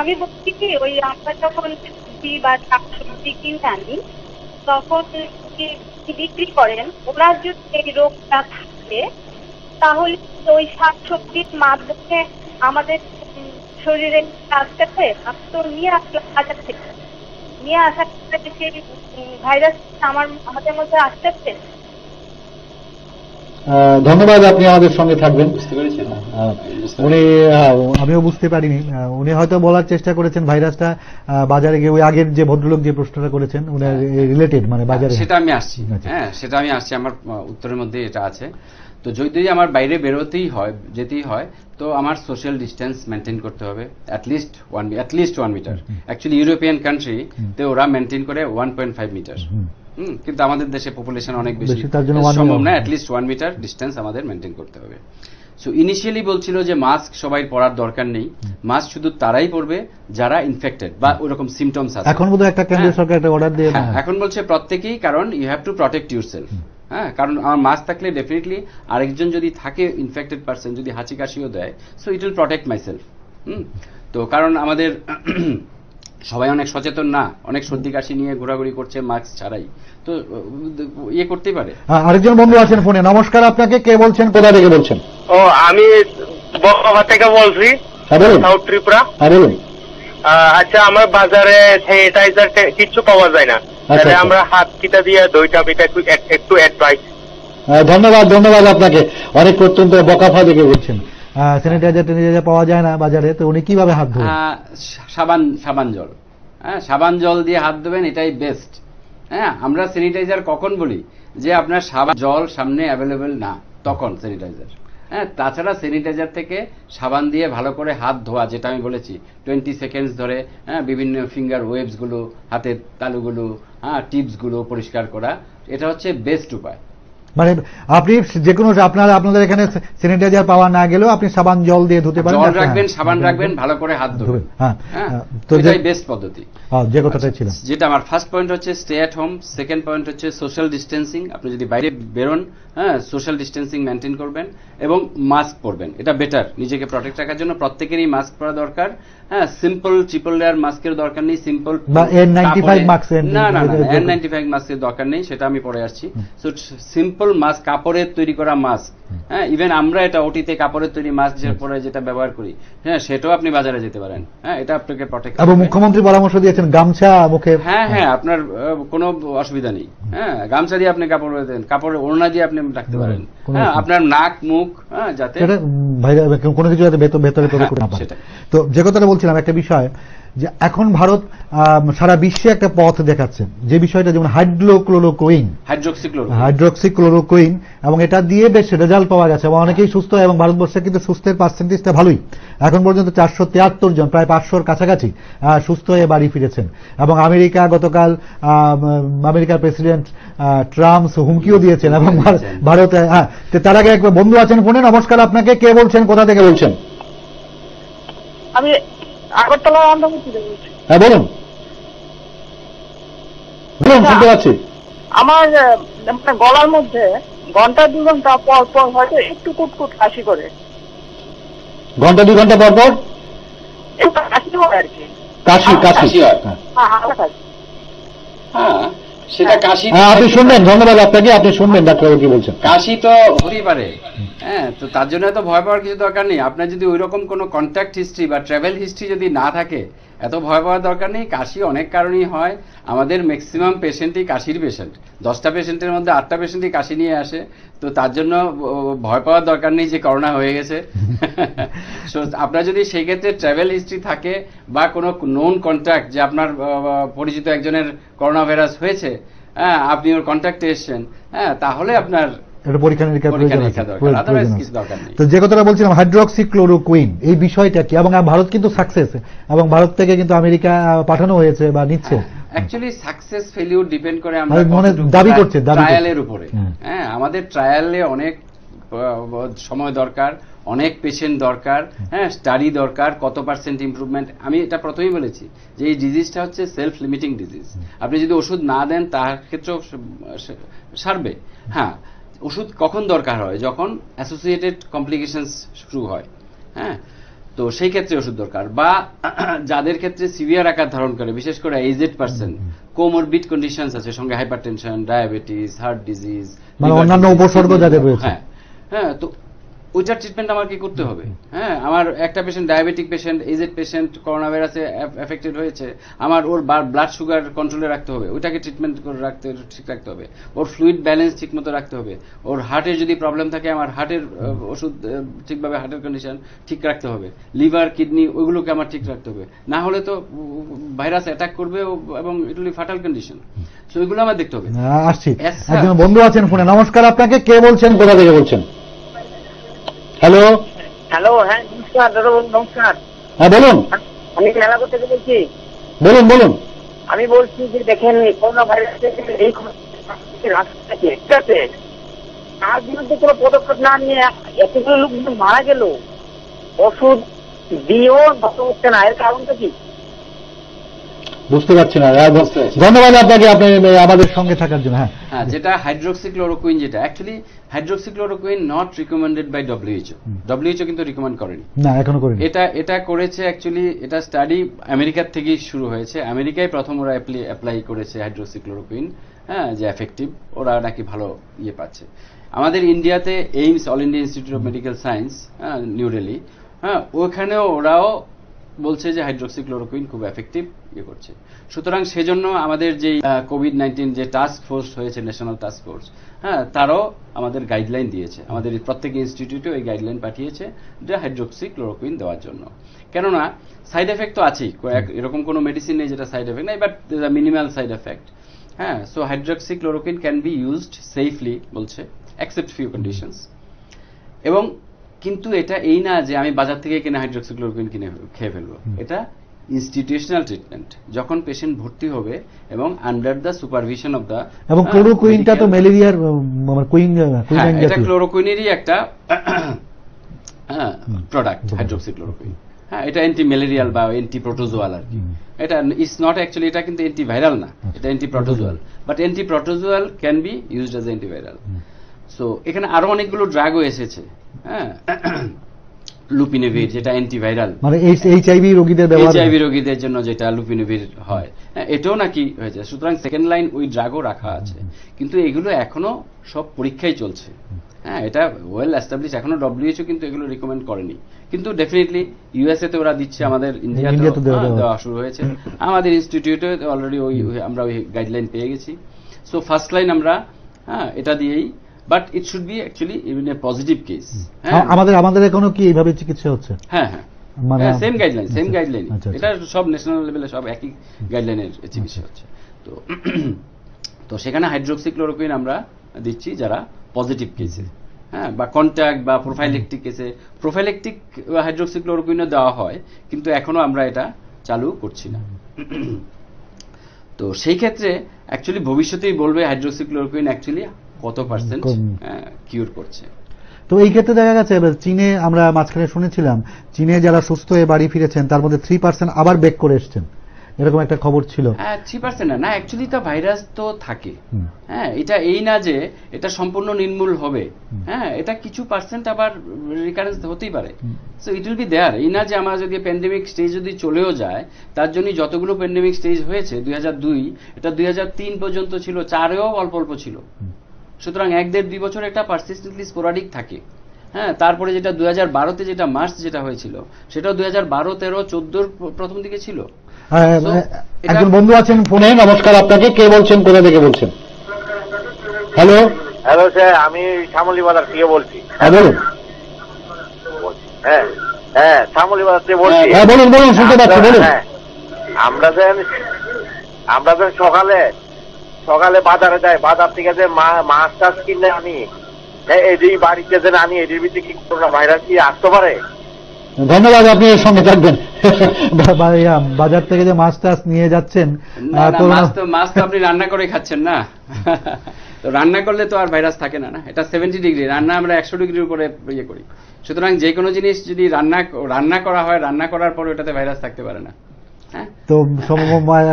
আমি বলছি কি ওই আমরা যখন সবজি বা শাকসবজি কিনতে আনি তখন বিক্রি করেন ওনার যদি এই রোগটা থাকে তাহলে ওই শাকসবজির মাধ্যমে আমাদের শরীরে আসতেছে আমি তো নিয়ে আসলে বাজার থেকে নিয়ে আসার সেই ভাইরাস আমার আমাদের মধ্যে আসতেছে ধন্যবাদ আপনি আমাদের সঙ্গে থাকবেন হ্যাঁ। উনি আমিও বুঝতে পারিনি উনি হয়তো বলার চেষ্টা করেছেন ভাইরাসটা বাজারে গিয়ে ওই আগের যে ভদ্রলোক যে প্রশ্নটা করেছেন উনার রিলেটেড হ্যাঁ, মানে হ্যাঁ, বাজারে সেটা আমি আসছি আচ্ছা। হ্যাঁ সেটা আমি আসছি আমার উত্তরের মধ্যে এটা আছে তো যদি আমার বাইরে বেরোতেই হয় যেতেই হয় তো আমার সোশ্যাল ডিস্টেন্স মেনটেন করতে হবে at least one at least one metre actually European country তে ওরা মেনটেন করে ওয়ান পয়েন্ট ফাইভ মিটার কিন্তু আমাদের দেশে পপুলেশন অনেক বেশি তার জন্য সম্ভব না অ্যাটলিস্ট ওয়ান মিটার ডিস্টেন্স আমাদের মেনটেন করতে হবে সো ইনিশিয়ালি বলছিল যে মাস্ক সবাই পরার দরকার নেই মাস্ক শুধু তারাই পরবে যারা ইনফেক্টেড বা ওরকম সিমটমস আছে এখন বোধহয় একটা কেন্দ্র হ্যাঁ। সরকার একটা অর্ডার দিয়ে হ্যাঁ, এখন বলছে প্রত্যেকেই কারণ you have to protect yourself হ্যাঁ কারণ আমার মাস্ক থাকলে ডেফিনেটলি আরেকজন যদি থাকে ইনফেক্টেড পার্সন যদি হাঁচি কাশিও দেয় so it will protect myself hmm তো কারণ আমাদের সবাই অনেক সচেতন না অনেক সর্দি কাশি নিয়ে ঘোরাঘুরি করছে মাস্ক ছাড়াই তো ইয়ে করতেই পারে আরেকজন বন্ধু আছেন ফোনে নমস্কার আপনাকে কে বলছেন কোথা থেকে বলছেন ও আমি বকবা থেকে বলছি সাউথ হ্যাঁ, ত্রিপুরা হ্যাঁ, আচ্ছা আমার বাজারে স্যানিটাইজার কিচ্ছু পাওয়া যায় না আচ্ছা, তাহলে আচ্ছা। আমরা হাত কিটা দিয়ে দইটা পিটা একটু অ্যাডভাইস ধন্যবাদ ধন্যবাদ আপনাকে অনেক প্রত্যন্ত বকাফা দেখে বলছেন স্যানিটাইজার টেনিটাইজার পাওয়া যায় না বাজারে তো উনি কিভাবে হাত ধোবেন সাবান সাবান জল হ্যাঁ সাবান জল দিয়ে হাত ধোবেন এটাই বেস্ট হ্যাঁ আমরা স্যানিটাইজার কখন বলি যে আপনার সাবান জল সামনে অ্যাভেলেবেল না তখন স্যানিটাইজার হ্যাঁ তাছাড়া স্যানিটাইজার থেকে সাবান দিয়ে ভালো করে হাত ধোয়া যেটা আমি বলেছি টোয়েন্টি সেকেন্ডস ধরে হ্যাঁ বিভিন্ন ফিঙ্গার ওয়েবসগুলো হাতের তালুগুলো হ্যাঁ টিপসগুলো পরিষ্কার করা এটা হচ্ছে বেস্ট উপায় মানে আপনি যে কোনো আপনার আপনাদের এখানে স্যানিটাইজার পাওয়া না গেলেও আপনি সাবান জল দিয়ে ধুতে পারেন জল রাখবেন সাবান হ্যাঁ। রাখবেন ভালো করে হাত ধুবেন হ্যাঁ, হ্যাঁ, হ্যাঁ এটাই বেস্ট পদ্ধতি যে কথাটা আচ্ছা, ছিল যেটা আমার ফার্স্ট পয়েন্ট হচ্ছে stay at home second point হচ্ছে সোশ্যাল ডিস্টেন্সিং আপনি যদি বাইরে বেরোন হ্যাঁ সোশ্যাল ডিস্টেন্সিং মেনটেন করবেন এবং মাস্ক পরবেন এটা বেটার নিজেকে প্রটেক্ট রাখার জন্য প্রত্যেকেরই মাস্ক পরা দরকার হ্যাঁ সিম্পল চিপল লেয়ার মাস্কের দরকার নেই সিম্পল না না এন নাইনটি ফাইভ মাস্কের দরকার নেই সেটা আমি পরে আসছি সো সিম্পল মাস্ক কাপড়ের তৈরি করা মাস্ক হ্যাঁ ইভেন আমরা এটা ওটিতে কাপড়ের তৈরি মাস্ক যে পরে যেটা ব্যবহার করি হ্যাঁ সেটাও আপনি বাজারে যেতে পারেন হ্যাঁ এটা আপনাকে প্রটেক্ট এবং মুখ্যমন্ত্রী পরামর্শ দিয়েছেন গামছা মুখে হ্যাঁ হ্যাঁ আপনার কোনো অসুবিধা নেই হ্যাঁ গামছা দিয়ে আপনি কাপড় দেন কাপড় ওড়না দিয়ে আপনি রাখতে পারেন হ্যাঁ, আপনার নাক মুখ হ্যাঁ যাতে কোনো কিছু যাতে ভেতরে হ্যাঁ, তো যে কথাটা বলছিলাম একটা বিষয় যে এখন ভারত সারা বিশ্বে একটা পথ দেখাচ্ছে যে বিষয়টা যেমন হাইড্রোক্লোরোকোইন হাইড্রোক্সিক্লোরোকোইন এবং এটা দিয়ে বেশ রেজাল্ট পাওয়া গেছে এবং অনেকেই সুস্থ এবং ভারতবর্ষে কিন্তু সুস্থের পার্সেন্টেজটা ভালোই এখন পর্যন্ত চারশো তিয়াত্তর জন প্রায় পাঁচশোর কাছাকাছি সুস্থ হয়ে বাড়ি ফিরেছেন এবং আমেরিকা গতকাল আমেরিকার প্রেসিডেন্ট ট্রাম্প হুমকিও দিয়েছেন এবং ভারতে হ্যাঁ তার আগে একবার বন্ধু আছেন ফোনে নমস্কার আপনাকে কে বলছেন কোথা থেকে বলছেন আমি আগরতলা হ্যাঁ বলুন বলুন শুনতে আচ্ছা, পাচ্ছি আমার মানে গলার মধ্যে ঘন্টা দু ঘন্টা পর পর হয়তো একটু কুটকুট কাশি করে ঘন্টা দু ঘন্টা পর পর কাশি হয় আর কি কাশি হ্যাঁ, কাশি হ্যাঁ, হ্যাঁ। সেটা হ্যাঁ। কাশি হ্যাঁ, আপনি শুনবেন ধন্যবাদ আপনাকে আপনি শুনবেন ডাক্তারবাবু কি বলছেন কাশি তো হতেই পারে হ্যাঁ তো তার জন্য তো ভয় পাওয়ার কিছু দরকার নেই আপনার যদি ওইরকম রকম কোনো কন্ট্যাক্ট হিস্ট্রি বা ট্রাভেল হিস্ট্রি যদি না থাকে এত ভয় পাওয়ার দরকার নেই কাশি অনেক কারণেই হয় আমাদের ম্যাক্সিমাম পেশেন্টই কাশির পেশেন্ট দশটা পেশেন্টের মধ্যে আটটা পেশেন্টই কাশি নিয়ে আসে তো তার জন্য ভয় পাওয়ার দরকার নেই যে করোনা হয়ে গেছে সো আপনার যদি সেই ক্ষেত্রে ট্রাভেল হিস্ট্রি থাকে বা কোনো নন কন্ট্রাক্ট যে আপনার পরিচিত একজনের করোনা ভাইরাস হয়েছে হ্যাঁ আপনি ওর কন্ট্যাক্টে এসছেন হ্যাঁ তাহলে আপনার এটা পরীক্ষা নিরীক্ষা তো যে কথাটা বলছিলাম হাইড্রক্সি ক্লোরোকুইন এই বিষয়টা কি এবং ভারত কিন্তু সাকসেস এবং ভারত থেকে কিন্তু আমেরিকা পাঠানো হয়েছে বা নিচ্ছে অ্যাকচুয়ালি সাকসেস ফেলিউর ডিপেন্ড করে আমরা দাবি করছে ট্রায়ালের উপরে হ্যাঁ আমাদের ট্রায়ালে অনেক সময় দরকার অনেক পেশেন্ট দরকার হ্যাঁ স্টাডি দরকার কত পার্সেন্ট ইম্প্রুভমেন্ট আমি এটা প্রথমেই বলেছি যে এই ডিজিজটা হচ্ছে সেলফ লিমিটিং ডিজিজ আপনি যদি ওষুধ না দেন তার ক্ষেত্রেও সারবে হ্যাঁ ওষুধ কখন দরকার হয় যখন অ্যাসোসিয়েটেড কমপ্লিকেশনস শুরু হয় হ্যাঁ তো সেই ক্ষেত্রে ওষুধ দরকার বা যাদের ক্ষেত্রে সিভিয়ার আকার ধারণ করে বিশেষ করে এইজেড পার্সন বিট কন্ডিশনস আছে সঙ্গে হাইপারটেনশন ডায়াবেটিস হার্ট ডিজিজ অন্যান্য উপসর্গ যাদের হ্যাঁ হ্যাঁ তো ওইটার ট্রিটমেন্ট আমার কি করতে হবে হ্যাঁ আমার একটা patient diabetic patient aged patient corona ভাইরাসে এফেক্টেড হয়েছে আমার ওর ব্লাড সুগার কন্ট্রোলে রাখতে হবে ওইটাকে ট্রিটমেন্ট করে রাখতে ঠিক রাখতে হবে ওর ফ্লুইড ব্যালেন্স ঠিক মতো রাখতে হবে ওর হার্টের যদি প্রবলেম থাকে আমার হার্টের ওষুধ ঠিকভাবে হার্টের কন্ডিশন ঠিক রাখতে হবে লিভার কিডনি ওইগুলোকে আমার ঠিক রাখতে হবে না হলে তো ভাইরাস অ্যাটাক করবে এবং ইটলি ফাটাল কন্ডিশন সো এগুলো আমার দেখতে হবে আসছি একজন বন্ধু আছেন ফোনে নমস্কার আপনাকে কে বলছেন কোথা থেকে বলছেন হ্যালো হ্যালো হ্যাঁ নমস্কার দাদা নমস্কার হ্যাঁ বলুন আমি মেলা থেকে বলছি বলুন বলুন আমি বলছি যে দেখেন করোনা ভাইরাস এই রাস্তা ঠিক আছে তার বিরুদ্ধে কোনো পদক্ষেপ না নিয়ে এতগুলো লোক মারা গেল ওষুধ দিয়েও ভালো হচ্ছে না এর কারণটা কি বুঝতে পারছি না হ্যাঁ, ধন্যবাদ আপনাকে আপনি আমাদের সঙ্গে থাকার জন্য হ্যাঁ, হ্যাঁ যেটা হাইড্রোক্সিক্লোরোকুইন যেটা actually hydroxychloroquine not recommended by WHO WHO কিন্তু রিকমেন্ড করেনি না এখনো করেনি এটা এটা করেছে অ্যাকচুয়ালি এটা স্টাডি আমেরিকার থেকেই শুরু হয়েছে আমেরিকায় প্রথম ওরা অ্যাপ্লাই করেছে হাইড্রোক্সিক্লোরোকুইন হ্যাঁ যে এফেক্টিভ ওরা নাকি ভালো ইয়ে পাচ্ছে আমাদের ইন্ডিয়াতে AIIMS all India Institute of Medical Science New Delhi হ্যাঁ ওখানেও ওরাও বলছে যে হাইড্রোক্সিক্লোরোকুইন খুব এফেক্টিভ ইয়ে করছে সুতরাং সেজন্য আমাদের যে কোভিড নাইন্টিন যে টাস্ক ফোর্স হয়েছে ন্যাশনাল টাস্ক ফোর্স হ্যাঁ তারও আমাদের গাইডলাইন দিয়েছে আমাদের প্রত্যেক ইনস্টিটিউটে এই গাইডলাইন পাঠিয়েছে যে হাইড্রোক্সিক্লোরোকুইন দেওয়ার জন্য কেননা সাইড এফেক্ট তো আছেই এরকম কোনো মেডিসিন নেই যেটা সাইড এফেক্ট নাই বাট মিনিমাল সাইড এফেক্ট হ্যাঁ so hydroxychloroquine can be used safely বলছে অ্যাকসেপ্ট ফিউ কন্ডিশনস এবং কিন্তু এটা এই না যে আমি বাজার থেকে কিনে হাইড্রোক্সিক্লোরোকুইন কিনে খেয়ে ফেলবো এটা ইনস্টিটিউশনাল ট্রিটমেন্ট যখন পেশেন্ট ভর্তি হবে এবং under the supervision of the এবং ক্লোরোকুইনটা uh, তো ম্যালেরিয়ার মানে uh, কুইন এটা ক্লোরোকুইনেরই একটা প্রোডাক্ট হাইড্রোক্সিক্লোরোকুইন হ্যাঁ এটা অ্যান্টি ম্যালেরিয়াল বা অ্যান্টি প্রোটোজোয়াল আর কি এটা ইটস নট অ্যাকচুয়ালি এটা কিন্তু অ্যান্টি ভাইরাল না আচ্ছা। এটা anti protozoal but anti protozoal can be used as anti viral so এখানে আরো অনেকগুলো ড্রাগও এসেছে হ্যাঁ। লুপিনেভির যেটা অ্যান্টিভাইরাল মানে এইচআইভি রোগীদের ব্যবহার এইচআইভি রোগীদের জন্য যেটা লুপিনেভির হয় হ্যাঁ, এটাও নাকি হয়েছে সুতরাং সেকেন্ড লাইন ওই ড্রাগও রাখা আছে কিন্তু এগুলো এখনো সব পরীক্ষাই চলছে হ্যাঁ এটা ওয়েল এস্টাবলিশ এখনো ডব্লিউএচও কিন্তু এগুলো রিকমেন্ড করেনি কিন্তু ডেফিনেটলি ইউএসএ তে ওরা দিচ্ছে আমাদের ইন্ডিয়াতে হ্যাঁ, দেওয়া শুরু হয়েছে আমাদের ইনস্টিটিউটে অলরেডি ওই আমরা ওই গাইডলাইন পেয়ে গেছি সো ফার্স্ট লাইন আমরা হ্যাঁ এটা দিয়েই but it should be actually even a positive case আমাদের আমাদের এখনো কি এইভাবে চিকিৎসা হচ্ছে হ্যাঁ হ্যাঁ সেম গাইডলাইন সেম গাইডলাইন এটা সব ন্যাশনাল লেভেলে সব একই গাইডলাইনের চিকিৎসা আচ্ছা। হচ্ছে তো তো সেখানে হাইড্রোক্সিক্লোরোকুইন আমরা দিচ্ছি যারা পজিটিভ কেসে হ্যাঁ বা কন্ট্যাক্ট বা প্রোফাইলেকটিক কেসে প্রোফাইলেকটিক হাইড্রোক্সিক্লোরোকুইনও দেওয়া হয় কিন্তু এখনো আমরা এটা চালু করছি না তো সেই ক্ষেত্রে অ্যাকচুয়ালি ভবিষ্যতেই বলবে হাইড্রোক্সিক্লোরোকুইন অ্যাকচুয়ালি কত পার্সেন্ট কিউর করছে তো এই ক্ষেত্রে দেখা গেছে চীনে আমরা মাঝখানে শুনেছিলাম চীনে যারা সুস্থ হয়ে বাড়ি ফিরেছেন তার মধ্যে থ্রি পার্সেন্ট আবার বেক করে এসছেন এরকম একটা খবর ছিল থ্রি হ্যাঁ, পার্সেন্ট না অ্যাকচুয়ালি তো ভাইরাস তো থাকে হ্যাঁ এটা এই না যে এটা সম্পূর্ণ নির্মূল হবে হ্যাঁ এটা কিছু পার্সেন্ট আবার রিকারেন্স হতেই পারে so it will be there এই না যে আমার যদি প্যান্ডেমিক স্টেজ যদি চলেও যায় তার জন্য যতগুলো প্যান্ডেমিক স্টেজ হয়েছে দুই এটা দুই পর্যন্ত ছিল চারেও অল্প অল্প ছিল সুতরাং এক দেড় দুই বছর এটা পারসিস্টেন্টলি স্পোরাডিক থাকে হ্যাঁ তারপরে যেটা দু হাজার বারোতে যেটা মার্চ যেটা হয়েছিল সেটাও দু হাজার বারো তেরো চোদ্দোর প্রথম দিকে ছিল হ্যাঁ, হ্যাঁ, হ্যাঁ, একজন বন্ধু আছেন ফোনে নমস্কার আপনাকে কে বলছেন কোথা থেকে বলছেন হ্যালো হ্যালো স্যার আমি শ্যামলী বাজার থেকে বলছি হ্যাঁ বলুন হ্যাঁ হ্যাঁ বাজার থেকে বলছি হ্যাঁ আমরা স্যার আমরা স্যার সকালে সকালে বাজারে যায় বাজার থেকে যে মাছ টাছ কিনে আনি এদিকে বাড়িতে যে আনি এদের ভিতরে কি করোনা ভাইরাস কি আসতে পারে ধন্যবাদ আপনি এর সঙ্গে থাকবেন বাজার থেকে যে মাছ টাছ নিয়ে যাচ্ছেন মাছ তো মাছ তো আপনি রান্না করে খাচ্ছেন না তো রান্না করলে তো আর ভাইরাস থাকে না না এটা সেভেন্টি ডিগ্রি রান্না আমরা একশো ডিগ্রির উপরে ইয়ে করি সুতরাং যে কোনো জিনিস যদি রান্না রান্না করা হয় রান্না করার পরে ওটাতে ভাইরাস থাকতে পারে না হ্যাঁ? তো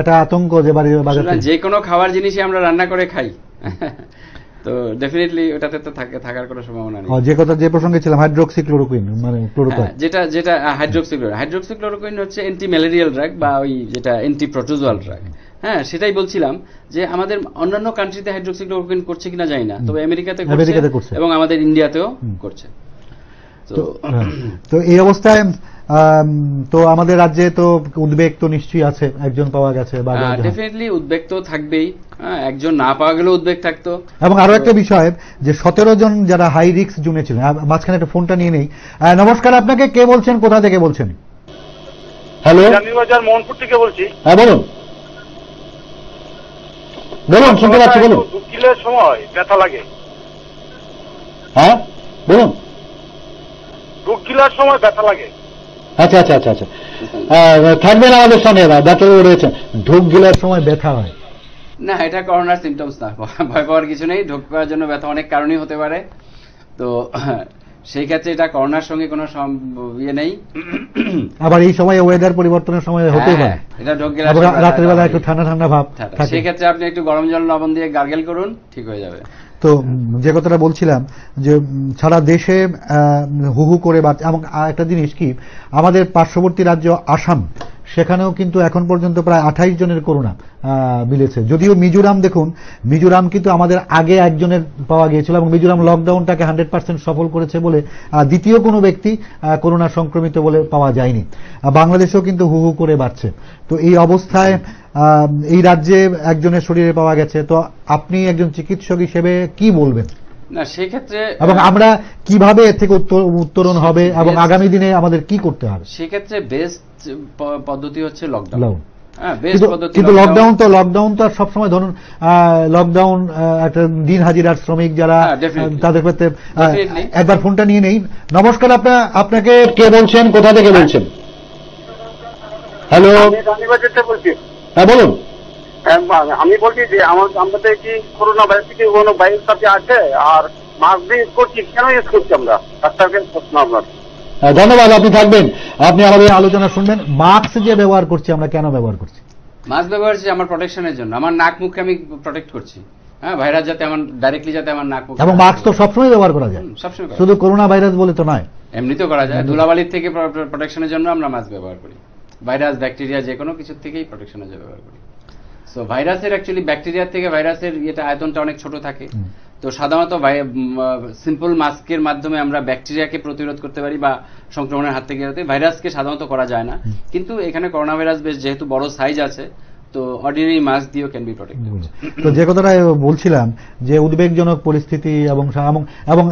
একটা আতঙ্ক যে বাড়ির বাজার যে কোনো খাবার জিনিসই আমরা রান্না করে খাই তো ডেফিনেটলি ওটাতে তো থাকে থাকার কোনো সম্ভাবনা নেই হ্যাঁ, যে কথা যে প্রসঙ্গে ছিলাম হাইড্রোক্সিক্লোরোকুইন মানে ক্লোরোকুইন হ্যাঁ, যেটা যেটা হাইড্রোক্সিক্লোরো হাইড্রোক্সিক্লোরোকুইন হচ্ছে অ্যান্টি ম্যালেরিয়াল ড্রাগ বা ওই যেটা অ্যান্টি প্রোটোজোয়াল ড্রাগ হ্যাঁ সেটাই বলছিলাম যে আমাদের অন্যান্য কান্ট্রিতে হাইড্রোক্সিক্লোরোকুইন করছে কিনা জানি না তবে আমেরিকাতে করছে এবং আমাদের ইন্ডিয়াতেও করছে তো এই অবস্থায় তো আমাদের রাজ্যে তো উদ্বেগ তো নিশ্চয়ই আছে একজন পাওয়া গেছে ডেফিনেটলি উদ্বেগ তো থাকবেই হ্যাঁ, একজন না পাওয়া গেলে উদ্বেগ থাকতো এবং আরো একটা বিষয় যে সতেরো জন যারা হাই রিক্স জুনে ছিলেন মাঝখানে একটা ফোনটা নিয়ে নেই নমস্কার আপনাকে কে বলছেন কোথা থেকে বলছেন হ্যালো বাজার মোহনপুর থেকে বলছি হ্যাঁ বলুন বলুন শুনতে পাচ্ছি বলুন দুকিলের সময় ব্যথা লাগে হ্যাঁ বলুন দুকিলার সময় ব্যথা লাগে আচ্ছা আচ্ছা আচ্ছা আচ্ছা থাকবেন আমাদের সঙ্গে ডাক্তারবাবু রয়েছেন ঢোক গেলার সময় ব্যথা হয় না এটা করোনার সিমটমস না ভয় পাওয়ার কিছু নেই ঢোক পাওয়ার জন্য ব্যথা অনেক কারণই হতে পারে তো সেই ক্ষেত্রে এটা করোনার সঙ্গে কোনো ইয়ে নেই আবার এই সময় ওয়েদার পরিবর্তনের সময় হ্যাঁ, হতে পারে হ্যাঁ, এটা ঢোক গেলে রাত্রিবেলা একটু ঠান্ডা ঠান্ডা ভাব সেই ক্ষেত্রে আপনি একটু গরম জল লবণ দিয়ে গার্গেল করুন ঠিক হয়ে যাবে তো যে কথাটা বলছিলাম যে সারা দেশে হুহু করে বা এবং একটা জিনিস কি আমাদের পার্শ্ববর্তী রাজ্য আসাম সেখানেও কিন্তু এখন পর্যন্ত প্রায় আঠাইশ জনের করোনা মিলেছে যদিও মিজোরাম দেখুন মিজোরাম কিন্তু আমাদের আগে একজনের পাওয়া গিয়েছিল এবং মিজোরাম লকডাউনটাকে হান্ড্রেড পার্সেন্ট সফল করেছে বলে দ্বিতীয় কোনো ব্যক্তি করোনা সংক্রমিত বলে পাওয়া যায়নি বাংলাদেশেও কিন্তু হু হু করে বাড়ছে তো এই অবস্থায় এই রাজ্যে একজনের শরীরে পাওয়া গেছে তো আপনি একজন চিকিৎসক হিসেবে কি বলবেন না সেক্ষেত্রে এবং আমরা কিভাবে এর থেকে উত্তরণ হবে এবং আগামী দিনে আমাদের কি করতে হবে সেক্ষেত্রে বেস্ট পদ্ধতি হচ্ছে লকডাউন হ্যাঁ, কিন্তু লকডাউন তো লকডাউন তো সবসময় ধরুন লকডাউন একটা দিন হাজিরার শ্রমিক যারা হ্যাঁ, তাদের ক্ষেত্রে একবার ফোনটা নিয়ে নেই নমস্কার আপনার আপনাকে কে বলছেন কোথা থেকে বলছেন হ্যালো হ্যাঁ বলুন হ্যাঁ, আমি বলছি যে আমাদের কি করোনা ভাইরাস কি কোনো ভাইরাস সাথে আছে আর মাস্ক দিয়ে করছি কেন ইউজ করছি আমরা ডাক্তারকে প্রশ্ন আপনার ধন্যবাদ আপনি থাকবেন আপনি আমাদের আলোচনা শুনবেন মাস্ক যে ব্যবহার করছি আমরা কেন ব্যবহার করছি মাস্ক ব্যবহার করছি আমার প্রোটেকশনের জন্য আমার নাক মুখকে আমি প্রোটেক্ট করছি হ্যাঁ ভাইরাস যাতে আমার ডাইরেক্টলি যাতে আমার নাক এবং মাস্ক তো সবসময় ব্যবহার করা যায় সবসময় শুধু করোনা ভাইরাস বলে তো নয় এমনিতেও করা যায় ধুলাবালির থেকে প্রোটেকশনের জন্য আমরা মাস্ক ব্যবহার করি ভাইরাস ব্যাকটেরিয়া যে কোনো কিছুর থেকেই প্রোটেকশনের জন্য ব্যবহার করি সো ভাইরাসের অ্যাকচুয়ালি ব্যাকটেরিয়া থেকে ভাইরাসের এটা আয়তনটা অনেক ছোট থাকে তো সাধারণত সিম্পল মাস্কের মাধ্যমে আমরা ব্যাকটেরিয়াকে প্রতিরোধ করতে পারি বা সংক্রমণের হাত থেকে ভাইরাসকে সাধারণত করা যায় না কিন্তু এখানে করোনা ভাইরাস বেশ যেহেতু বড় সাইজ আছে তো তো যে কথাটা বলছিলাম যে উদ্বেগজনক পরিস্থিতি এবং এবং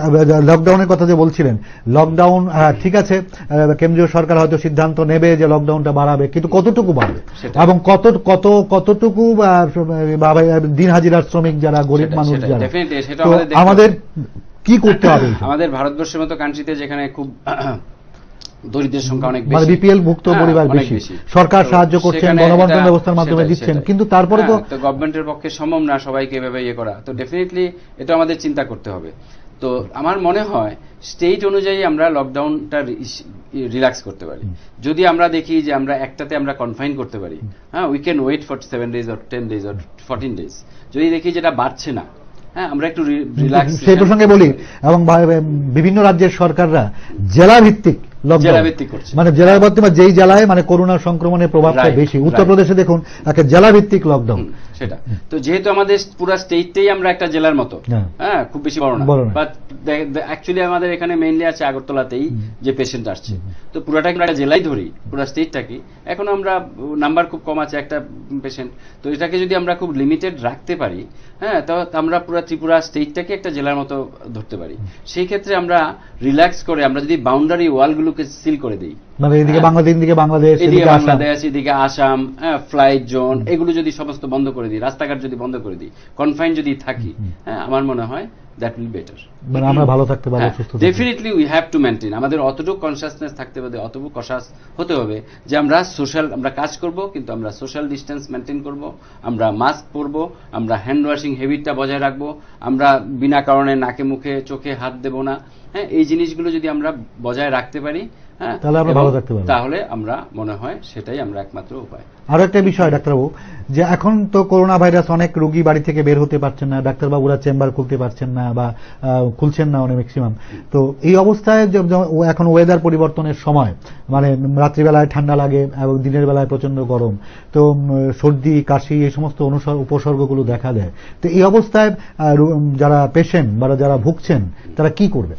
লকডাউনের কথা যে বলছিলেন লকডাউন ঠিক আছে কেন্দ্রীয় সরকার হয়তো সিদ্ধান্ত নেবে যে লকডাউনটা বাড়াবে কিন্তু কতটুকু বাড়বে এবং কত কত কতটুকু দিন হাজিরার শ্রমিক যারা গরিব মানুষ যারা আমাদের কি করতে হবে আমাদের ভারতবর্ষের মতো কান্ট্রিতে যেখানে খুব দরিদ্রের সংখ্যা অনেক মানে বেশি বিপিএল ভুক্ত হ্যাঁ, পরিবার বেশি সরকার সাহায্য করছেন গণবন্টন ব্যবস্থার মাধ্যমে দিচ্ছেন কিন্তু তারপরে হ্যাঁ, তো গভর্নমেন্টের পক্ষে সম্ভব না সবাইকে এভাবে ইয়ে করা তো ডেফিনেটলি এটা আমাদের চিন্তা করতে হবে তো আমার মনে হয় স্টেট অনুযায়ী আমরা লকডাউনটা রিল্যাক্স করতে পারি যদি আমরা দেখি যে আমরা একটাতে আমরা কনফাইন করতে পারি হ্যাঁ we can wait for seven days or ten days or fourteen days যদি দেখি যেটা বাড়ছে না হ্যাঁ আমরা একটু রিল্যাক্স সেই হ্যাঁ। প্রসঙ্গে বলি এবং বিভিন্ন রাজ্যের সরকাররা জেলা ভিত্তিক মানে জেলার বর্তমান যেই জেলায় মানে করোনা সংক্রমণের প্রভাবটা বেশি উত্তরপ্রদেশে দেখুন একটা জেলাভিত্তিক লকডাউন সেটা তো যেহেতু আমাদের পুরো স্টেটটাই আমরা একটা জেলার মতো হ্যাঁ খুব বেশি বড় না বাট অ্যাকচুয়ালি আমাদের এখানে মেইনলি আছে আগরতলাতেই যে পেশেন্ট আসছে তো পুরোটা আমরা একটা জেলাই ধরি পুরো স্টেটটাকে এখন আমরা নাম্বার খুব কম আছে একটা পেশেন্ট তো এটাকে যদি আমরা খুব লিমিটেড রাখতে পারি হ্যাঁ তো আমরা পুরো ত্রিপুরা স্টেটটাকে একটা জেলার মতো ধরতে পারি সেই ক্ষেত্রে আমরা রিল্যাক্স করে আমরা যদি বাউন্ডারি ওয়ালগুলোকে সিল করে মানে দিই হ্যাঁ। এদিকে বাংলাদেশ এদিকে আসাম ফ্লাইট জোন হ্যাঁ, এগুলো যদি সমস্ত বন্ধ করে করে দিই রাস্তাঘাট যদি বন্ধ করে দিই কনফাইন যদি থাকি হ্যাঁ, আমার মনে হয় দ্যাট উইল বেটার মানে আমরা ভালো থাকতে পারবো হ্যাঁ, সুস্থ definitely we have to maintain আমাদের অতটুকু কনসাসনেস থাকতে হবে অতটুকু কসাস হতে হবে যে আমরা সোশ্যাল আমরা কাজ করব কিন্তু আমরা সোশ্যাল ডিস্টেন্স মেনটেন করব আমরা মাস্ক পরব আমরা হ্যান্ড ওয়াশিং হ্যাবিটটা বজায় রাখব আমরা বিনা কারণে নাকে মুখে চোখে হাত দেব না হ্যাঁ এই জিনিসগুলো যদি আমরা বজায় রাখতে পারি হ্যাঁ, তাহলে আমরা ভালো থাকতে পারবো তাহলে আমরা মনে হয় সেটাই আমরা একমাত্র উপায় আরো একটা বিষয় ডাক্তারবাবু যে এখন তো করোনা ভাইরাস অনেক রোগী বাড়ি থেকে বের হতে পারছেন না ডাক্তারবাবুরা চেম্বার খুলতে পারছেন না বা খুলছেন না অনেক ম্যাক্সিমাম তো এই অবস্থায় এখন ওয়েদার পরিবর্তনের সময় মানে রাত্রিবেলায় ঠান্ডা লাগে এবং দিনের বেলায় প্রচন্ড গরম তো সর্দি কাশি এই সমস্ত উপসর্গগুলো দেখা দেয় তো এই অবস্থায় যারা পেশেন্ট বা যারা ভুগছেন তারা কি করবে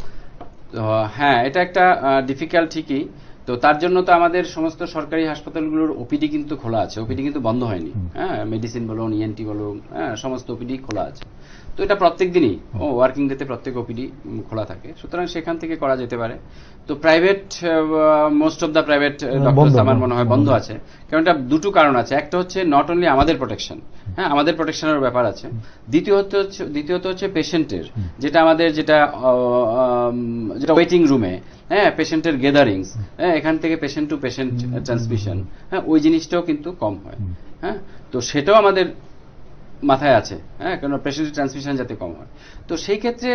তো হ্যাঁ এটা একটা ডিফিকাল্ট ঠিকই তো তার জন্য তো আমাদের সমস্ত সরকারি হাসপাতালগুলোর ওপিডি কিন্তু খোলা আছে ওপিডি কিন্তু বন্ধ হয়নি হ্যাঁ মেডিসিন বলুন ইএনটি বলুন হ্যাঁ সমস্ত ওপিডি খোলা আছে তো এটা প্রত্যেক দিনই ও ওয়ার্কিং ডেতে প্রত্যেক ওপিডি খোলা থাকে সুতরাং সেখান থেকে করা যেতে পারে তো private most of the private doctor আমার মনে হয় বন্ধ আছে কারণ এটা দুটো কারণ আছে একটা হচ্ছে নট অনলি আমাদের প্রোটেকশন হ্যাঁ আমাদের প্রোটেকশনের ব্যাপার আছে দ্বিতীয়ত হচ্ছে দ্বিতীয়ত হচ্ছে পেশেন্টের যেটা আমাদের যেটা যেটা ওয়েটিং রুমে হ্যাঁ পেশেন্টের গেদারিংস হ্যাঁ এখান থেকে পেশেন্ট টু পেশেন্ট ট্রান্সমিশন হ্যাঁ ওই জিনিসটাও কিন্তু কম হয় হ্যাঁ তো সেটাও আমাদের মাথায় আছে হ্যাঁ কেন প্রেশার ট্রান্সমিশন যাতে কম হয় তো সেই ক্ষেত্রে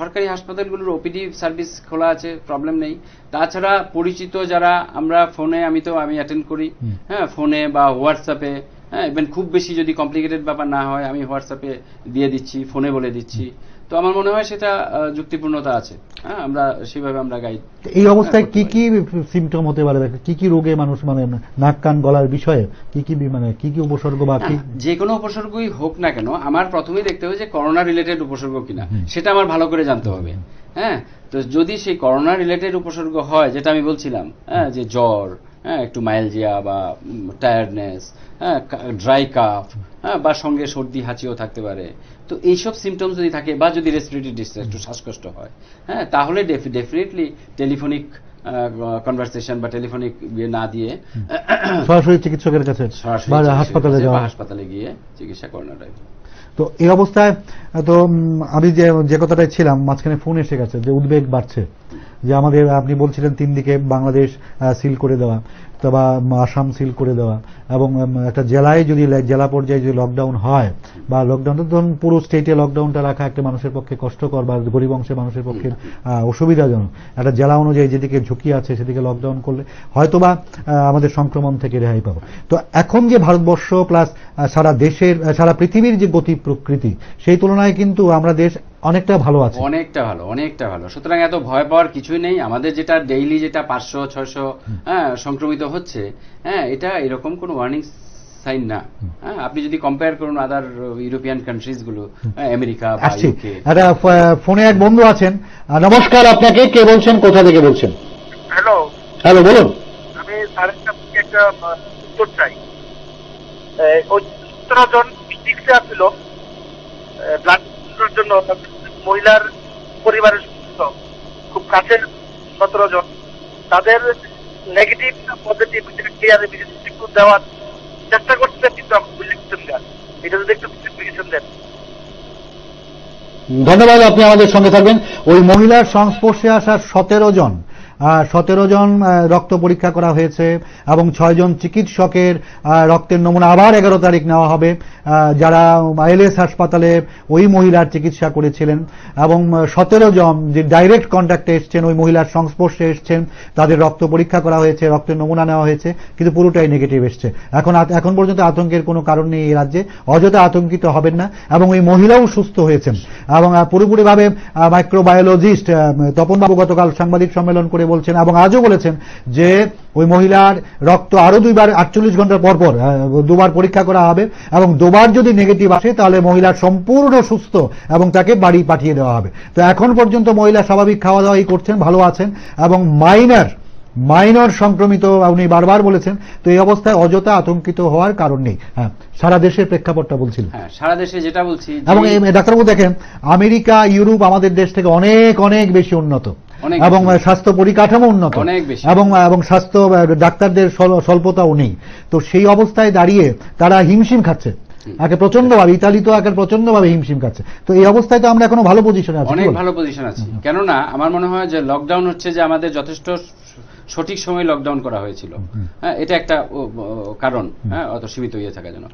সরকারি হাসপাতালগুলোর ওপিডি সার্ভিস খোলা আছে প্রবলেম নেই তাছাড়া পরিচিত যারা আমরা ফোনে আমি তো আমি অ্যাটেন্ড করি হ্যাঁ ফোনে বা হোয়াটসঅ্যাপে হ্যাঁ ইভেন খুব বেশি যদি কমপ্লিকেটেড ব্যাপার না হয় আমি হোয়াটসঅ্যাপে দিয়ে দিচ্ছি ফোনে বলে দিচ্ছি তো আমার মনে হয় সেটা যুক্তিপূর্ণতা আছে হ্যাঁ আমরা সেভাবে আমরা গাইড এই অবস্থায় হ্যাঁ, কি কি সিমটম হতে পারে কি কি রোগে মানুষ মানে নাক কান গলার বিষয়ে কি কি মানে কি কি উপসর্গ বা কি যে কোনো উপসর্গই হোক না কেন আমার প্রথমে দেখতে হবে যে করোনা রিলেটেড উপসর্গ কিনা সেটা আমার ভালো করে জানতে হবে হ্যাঁ তো যদি সেই করোনা রিলেটেড উপসর্গ হয় যেটা আমি বলছিলাম হ্যাঁ যে জ্বর হ্যাঁ একটু মাইলজিয়া বা টায়ার্ডনেস হ্যাঁ ড্রাই কাফ হ্যাঁ বা সঙ্গে সর্দি হাঁচিও থাকতে পারে তো এইসব সিমটমস যদি থাকে বা যদি রেসপিরেটরি ডিস্ট একটু শ্বাসকষ্ট হয় হ্যাঁ তাহলে ডেফিনেটলি টেলিফোনিক কনভারসেশন বা টেলিফোনিক ইয়ে না দিয়ে সরাসরি চিকিৎসকের কাছে হাসপাতালে যাওয়া হাসপাতালে গিয়ে চিকিৎসা করানোটাই তো এই অবস্থায় তো আমি যে যে কথাটাই ছিলাম মাঝখানে ফোন এসে গেছে যে উদ্বেগ বাড়ছে যে আমাদের আপনি বলছিলেন তিন দিকে বাংলাদেশ সিল করে দেওয়া বা আসাম সিল করে দেওয়া এবং একটা জেলায় যদি জেলা পর্যায়ে যদি লকডাউন হয় বা লকডাউন ধরুন পুরো স্টেটে লকডাউনটা রাখা একটা মানুষের পক্ষে কষ্টকর বা গরিব অংশের মানুষের পক্ষে অসুবিধাজনক একটা জেলা অনুযায়ী যেদিকে ঝুঁকি আছে সেদিকে লকডাউন করলে হয়তোবা আমাদের সংক্রমণ থেকে রেহাই পাবো তো এখন যে ভারতবর্ষ প্লাস সারা দেশের সারা পৃথিবীর যে গতি প্রকৃতি সেই তুলনায় কিন্তু আমরা দেশ অনেকটা ভালো আছে অনেকটা ভালো অনেকটা ভালো সুতরাং এত ভয় পাওয়ার কিছুই নেই আমাদের যেটা ডেইলি যেটা পাঁচশো ছয়শো হ্যাঁ সংক্রমিত হচ্ছে হ্যাঁ এটা এরকম কোনো ওয়ার্নিং সাইন না হ্যাঁ, আপনি যদি কম্পেয়ার করুন আদার ইউরোপিয়ান কান্ট্রিজ গুলো হ্যাঁ, আমেরিকা আচ্ছা ফোনে এক বন্ধু আছেন নমস্কার আপনাকে কে বলছেন কোথা থেকে বলছেন হ্যালো হ্যালো বলুন আমি একটা উত্তর চাই ওই জন ব্লাড জন্য মহিলার পরিবারের খুব কাছের সতেরো জন তাদের নেগেটিভ পজিটিভ ক্লিয়ারে একটু দেওয়ার চেষ্টা করছে কিন্তু উল্লেখ করছেন এটা যদি একটু বিশ্লেষণ দেন ধন্যবাদ আপনি আমাদের সঙ্গে থাকবেন ওই মহিলার সংস্পর্শে আসা সতেরো জন সতেরো জন রক্ত পরীক্ষা করা হয়েছে এবং ছয়জন চিকিৎসকের রক্তের নমুনা আবার এগারো তারিখ নেওয়া হবে যারা আইএলএস হাসপাতালে ওই মহিলার চিকিৎসা করেছিলেন এবং সতেরো জন যে ডাইরেক্ট কন্ট্যাক্টে এসছেন ওই মহিলার সংস্পর্শে এসছেন তাদের রক্ত পরীক্ষা করা হয়েছে রক্তের নমুনা নেওয়া হয়েছে কিন্তু পুরোটাই নেগেটিভ এসছে এখন এখন পর্যন্ত আতঙ্কের কোনো কারণ নেই এই রাজ্যে অযথা আতঙ্কিত হবেন না এবং ওই মহিলাও সুস্থ হয়েছেন এবং পুরোপুরিভাবে মাইক্রোবায়োলজিস্ট তপনবাবু গতকাল সাংবাদিক সম্মেলন করে বলছেন এবং আজও বলেছেন যে ওই মহিলার রক্ত আরো দুইবার আটচল্লিশ ঘন্টা পরপর দুবার পরীক্ষা করা হবে এবং দুবার যদি নেগেটিভ আসে তাহলে মহিলা সম্পূর্ণ সুস্থ এবং তাকে বাড়ি পাঠিয়ে দেওয়া হবে তো এখন পর্যন্ত মহিলা স্বাভাবিক খাওয়া দাওয়াই করছেন ভালো আছেন এবং মাইনার মাইনর সংক্রমিত উনি বারবার বলেছেন তো এই অবস্থায় অযথা আতঙ্কিত হওয়ার কারণ নেই হ্যাঁ সারা দেশের প্রেক্ষাপটটা বলছিল হ্যাঁ, সারা দেশে যেটা বলছি এবং ডাক্তারবাবু দেখেন আমেরিকা ইউরোপ আমাদের দেশ থেকে অনেক অনেক বেশি উন্নত এবং স্বাস্থ্য পরিকাঠামো উন্নত এবং এবং স্বাস্থ্য ডাক্তারদের স্বল্পতাও নেই তো সেই অবস্থায় দাঁড়িয়ে তারা হিমশিম খাচ্ছে আগে প্রচন্ডভাবে ইতালি তো আগে প্রচন্ডভাবে হিমশিম খাচ্ছে তো এই অবস্থায় তো আমরা এখনো ভালো পজিশনে আছি অনেক ভালো পজিশন আছি কেননা আমার মনে হয় যে লকডাউন হচ্ছে যে আমাদের যথেষ্ট সঠিক সময়ে লকডাউন করা হয়েছিল হ্যাঁ এটা একটা কারণ হ্যাঁ অত সীমিত ইয়ে থাকার জন্য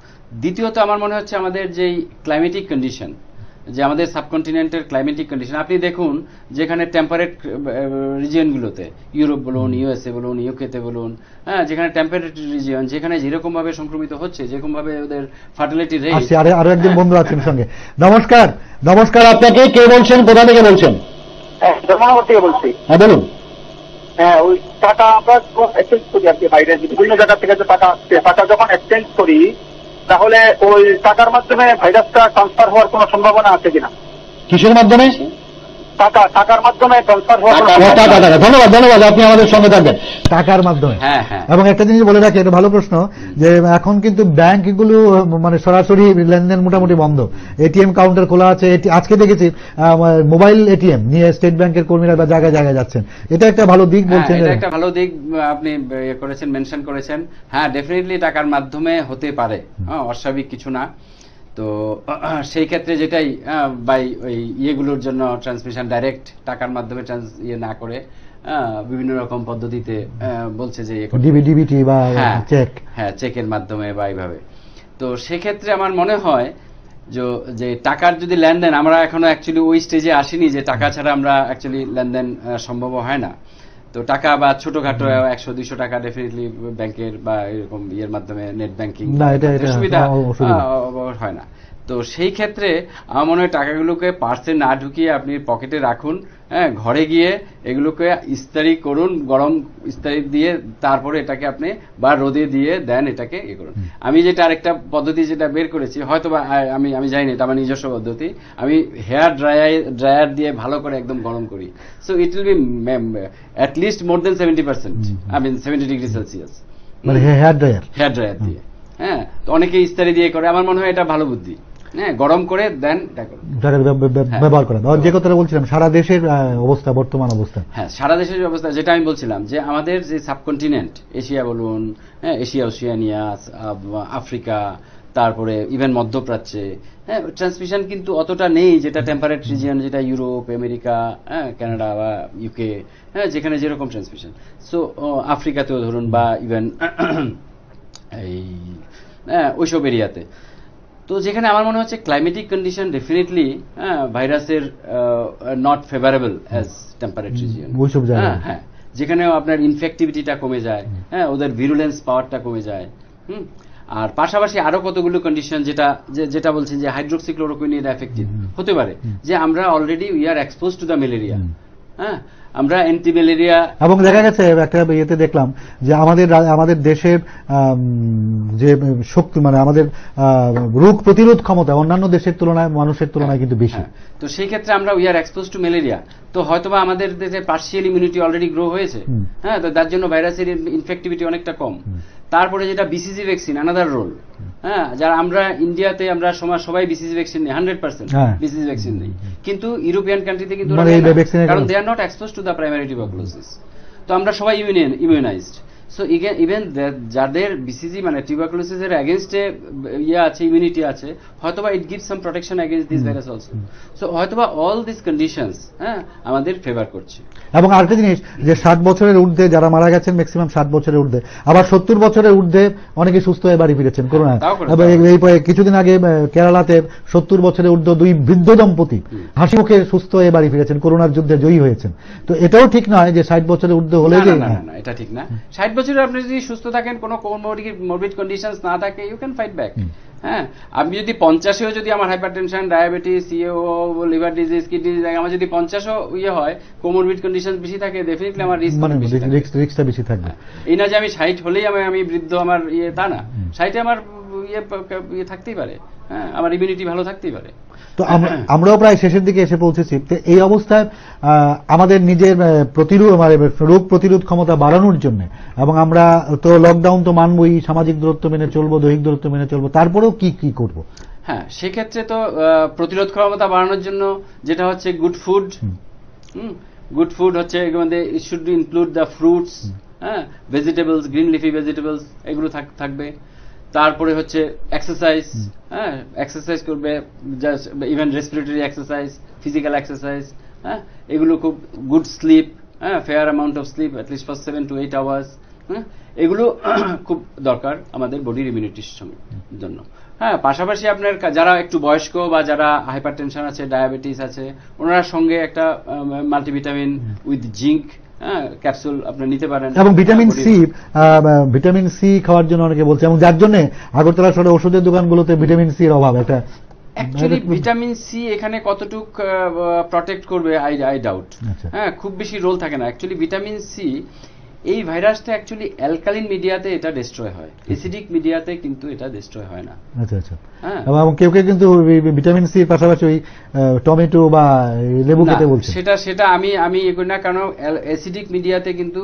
দ্বিতীয়ত আমার মনে হচ্ছে আমাদের যেই ক্লাইমেটিক কন্ডিশন যে আমাদের সাবকন্টিনেন্টের ক্লাইমেটিক কন্ডিশন আপনি দেখুন যেখানে টেম্পারেট রিজিয়নগুলোতে ইউরোপ বলুন ইউএসএ বলুন ইউকেতে বলুন হ্যাঁ যেখানে টেম্পারেট রিজিয়ন যেখানে যেরকমভাবে সংক্রমিত হচ্ছে যেরকমভাবে ওদের ফার্টিলিটি রেট আরে আরো একজন বন্ধু আছেন সঙ্গে নমস্কার নমস্কার আপনাকে কে বলছেন কোথা থেকে বলছেন ধর্মনগর হ্যাঁ, থেকে বলছি হ্যাঁ বলুন হ্যাঁ ওই টাকা আমরা এক্সচেঞ্জ করি আর কি বাইরে বিভিন্ন জায়গা থেকে যে টাকা আসছে টাকা যখন এক্সচেঞ্জ করি তাহলে ওই টাকার মাধ্যমে ভাইরাসটা ট্রান্সফার হওয়ার কোনো সম্ভাবনা আছে কিনা কিসের মাধ্যমে ধন্যবাদ ধন্যবাদ আপনি আমাদের সঙ্গে থাকবেন টাকার মাধ্যমে হ্যাঁ, হ্যাঁ। এবং একটা জিনিস বলে রাখি এটা ভালো প্রশ্ন যে এখন কিন্তু ব্যাংকগুলো মানে সরাসরি লেনদেন মোটামুটি বন্ধ এটিএম কাউন্টার খোলা আছে এটি আজকে দেখেছি মোবাইল এটিএম নিয়ে স্টেট ব্যাংকের কর্মীরা বা জায়গায় জায়গায় যাচ্ছেন এটা একটা ভালো দিক হ্যাঁ, বলছেন একটা ভালো দিক আপনি ইয়ে করেছেন মেনশন করেছেন হ্যাঁ ডেফিনেটলি টাকার মাধ্যমে হতে পারে অস্বাভাবিক কিছু না তো সেই ক্ষেত্রে যেটাই বাই ওই ইয়েগুলোর জন্য ট্রান্সমিশন ডাইরেক্ট টাকার মাধ্যমে ট্রান্স ইয়ে না করে বিভিন্ন রকম পদ্ধতিতে বলছে যে ডিবিটি বা চেক হ্যাঁ চেকের হ্যাঁ, মাধ্যমে বা এইভাবে তো সেক্ষেত্রে আমার মনে হয় যে টাকার যদি লেনদেন আমরা এখনো অ্যাকচুয়ালি ওই স্টেজে আসিনি যে টাকা ছাড়া আমরা অ্যাকচুয়ালি লেনদেন সম্ভব হয় না তো টাকা বা ছোটখাটো একশো দুইশো টাকা ডেফিনেটলি ব্যাংকের বা এরকম ইয়ের মাধ্যমে নেট ব্যাংকিং সুবিধা হয় না তো সেই ক্ষেত্রে আমার মনে হয় টাকাগুলোকে পার্সে না ঢুকিয়ে আপনি পকেটে রাখুন হ্যাঁ ঘরে গিয়ে এগুলোকে ইস্তারি করুন গরম ইস্তারি দিয়ে তারপরে এটাকে আপনি বা রোদে দিয়ে দেন এটাকে ইয়ে করুন আমি যেটা আরেকটা পদ্ধতি যেটা বের করেছি হয়তো বা আমি আমি জানি এটা আমার নিজস্ব পদ্ধতি আমি হেয়ার ড্রায়ার ড্রায়ার দিয়ে ভালো করে একদম গরম করি so it will be at least least more than seventy percent I mean seventy degree Celsius মানে হেয়ার ড্রায়ার হেয়ার ড্রায়ার দিয়ে হ্যাঁ তো অনেকে ইস্তারি দিয়ে করে আমার মনে হয় এটা ভালো বুদ্ধি হ্যাঁ, গরম করে হ্যাঁ। ব্যবহার করেন যে কথাটা বলছিলাম সারা দেশের অবস্থা বর্তমান অবস্থা হ্যাঁ সারা দেশের অবস্থা যেটা আমি বলছিলাম যে আমাদের যে সাবকন্টিনেন্ট এশিয়া বলুন হ্যাঁ, এশিয়া ওশিয়ানিয়া আফ্রিকা তারপরে ইভেন মধ্যপ্রাচ্যে হ্যাঁ ট্রান্সমিশন কিন্তু অতটা নেই যেটা টেম্পারেট রিজিয়ন যেটা ইউরোপ আমেরিকা হ্যাঁ কানাডা বা ইউকে হ্যাঁ যেখানে যেরকম ট্রান্সমিশন সো আফ্রিকাতেও ধরুন বা ইভেন এই হ্যাঁ ওইসব এরিয়াতে তো যেখানে আমার মনে হচ্ছে ক্লাইমেটিক কন্ডিশন ডেফিনেটলি ভাইরাসের not favourable as temperate region হ্যাঁ হ্যাঁ যেখানে আপনার ইনফেক্টিভিটিটা কমে যায় হ্যাঁ ওদের ভিরুলেন্স পাওয়ারটা কমে যায় হুম আর পাশাপাশি আরো কতগুলো কন্ডিশন যেটা যেটা বলছেন যে হাইড্রোক্সিক্লোরোকুইন এটা এফেক্টিভ হতে পারে যে আমরা already we are expose to the malaria হ্যাঁ আমরা ম্যালেরিয়া এবং দেখা গেছে একটা ইয়েতে দেখলাম যে আমাদের আমাদের দেশের যে শক্তি মানে আমাদের রোগ প্রতিরোধ ক্ষমতা অন্যান্য দেশের তুলনায় মানুষের তুলনায় কিন্তু বেশি হ্যাঁ, হ্যাঁ। তো সেই ক্ষেত্রে আমরা we are expose to malaria তো হয়তোবা আমাদের দেশে পার্সিয়াল ইমিউনিটি অলরেডি গ্রো হয়েছে হ্যাঁ তো তার জন্য ভাইরাসের ইনফেক্টিভিটি অনেকটা কম তারপরে যেটা বিসিজি ভ্যাকসিন আনাদার রোল হ্যাঁ যারা আমরা ইন্ডিয়াতে আমরা সমাজ সবাই বিসিজি ভ্যাকসিন নেই হান্ড্রেড পার্সেন্ট বিসিজি ভ্যাকসিন নেই কিন্তু ইউরোপিয়ান কান্ট্রিতে কিন্তু মানে কারণ they are not expose to the primary tuberculosis তো আমরা সবাই immune immunized so even even যাদের বিসিজি মানে টিউবাকুলোসিসের এগেনস্টে ইয়ে আছে ইমিউনিটি আছে হয়তো বা it give some protection against this virus also so হয়তো বা অল দিস কন্ডিশনস হ্যাঁ আমাদের ফেভার করছে এবং আরেকটা জিনিস যে ষাট বছরের ঊর্ধ্বে যারা মারা গেছেন ম্যাক্সিমাম ষাট বছরের ঊর্ধ্বে আবার সত্তর বছরের ঊর্ধ্বে অনেকে সুস্থ হয়ে বাড়ি ফিরেছেন করোনা এই কিছুদিন আগে কেরালাতে সত্তর বছরের ঊর্ধ্ব দুই বৃদ্ধ দম্পতি হাসি মুখে সুস্থ হয়ে বাড়ি ফিরেছেন করোনার যুদ্ধে জয়ী হয়েছেন তো এটাও ঠিক নয় যে ষাট বছরের ঊর্ধ্ব হলে হ্যাঁ। না এটা ঠিক না ষাট বছরে আপনি যদি সুস্থ থাকেন কোনো মরবিড কন্ডিশন না থাকে ইউ ক্যান ফাইট ব্যাক হ্যাঁ আমি যদি পঞ্চাশেও যদি আমার হাইপার টেনশন ডায়াবেটিস ইয়েও লিভার ডিজিজ কিডনি ডিজিজ আমার যদি পঞ্চাশও ইয়ে হয় কোমরবিড কন্ডিশন বেশি থাকে ডেফিনেটলি আমার রিস্ক মানে রিস্কটা বেশি থাকবে এই না যে আমি ষাট হলেই আমি আমি বৃদ্ধ আমার ইয়ে তা না ষাটে আমার ইয়ে, ইয়ে থাকতেই পারে হ্যাঁ আমার ইমিউনিটি ভালো থাকতেই পারে তো আমরাও প্রায় শেষের দিকে এসে পৌঁছেছি তো এই অবস্থায় আমাদের নিজের প্রতিরোধ মানে রোগ প্রতিরোধ ক্ষমতা বাড়ানোর জন্য এবং আমরা তো লকডাউন তো মানবই সামাজিক দূরত্ব মেনে চলবো দৈহিক দূরত্ব মেনে চলবো তারপরেও কি কি করব হ্যাঁ সেক্ষেত্রে তো প্রতিরোধ ক্ষমতা বাড়ানোর জন্য যেটা হচ্ছে গুড ফুড গুড ফুড হচ্ছে মধ্যে it should include the fruits হ্যাঁ ভেজিটেবলস গ্রিন লিফি ভেজিটেবলস এগুলো থাকবে তারপরে হচ্ছে এক্সারসাইজ হ্যাঁ এক্সারসাইজ করবে just even respiratory exercise physical exercise হ্যাঁ এগুলো খুব গুড স্লিপ হ্যাঁ fair amount of sleep at least first seven to eight hours হ্যাঁ এগুলো খুব দরকার আমাদের বডির ইমিউনিটির সঙ্গে জন্য হ্যাঁ পাশাপাশি আপনার যারা একটু বয়স্ক বা যারা হাইপার টেনশন আছে ডায়াবেটিস আছে ওনারা সঙ্গে একটা মাল্টিভিটামিন উইথ জিঙ্ক ক্যাপসুল আপনি নিতে পারেন এবং ভিটামিন সি ভিটামিন সি খাওয়ার জন্য অনেকে বলছে এবং যার জন্য আগরতলা শহরে ওষুধের দোকানগুলোতে ভিটামিন সি এর অভাব এটা অ্যাকচুয়ালি ভিটামিন সি এখানে কতটুক প্রটেক্ট করবে আই আই ডাউট হ্যাঁ খুব বেশি রোল থাকে না অ্যাকচুয়ালি ভিটামিন সি এই ভাইরাসটা অ্যাকচুয়ালি অ্যালকালিন মিডিয়াতে এটা ডিস্ট্রয় হয় এসিডিক মিডিয়াতে কিন্তু এটা ডিস্ট্রয় হয় না আচ্ছা আচ্ছা হ্যাঁ। এবং কেউ কেউ কিন্তু ভিটামিন সি পাশাপাশি ওই টমেটো বা লেবু খেতে বলছে সেটা সেটা আমি আমি এগুলো না কারণ অ্যাসিডিক মিডিয়াতে কিন্তু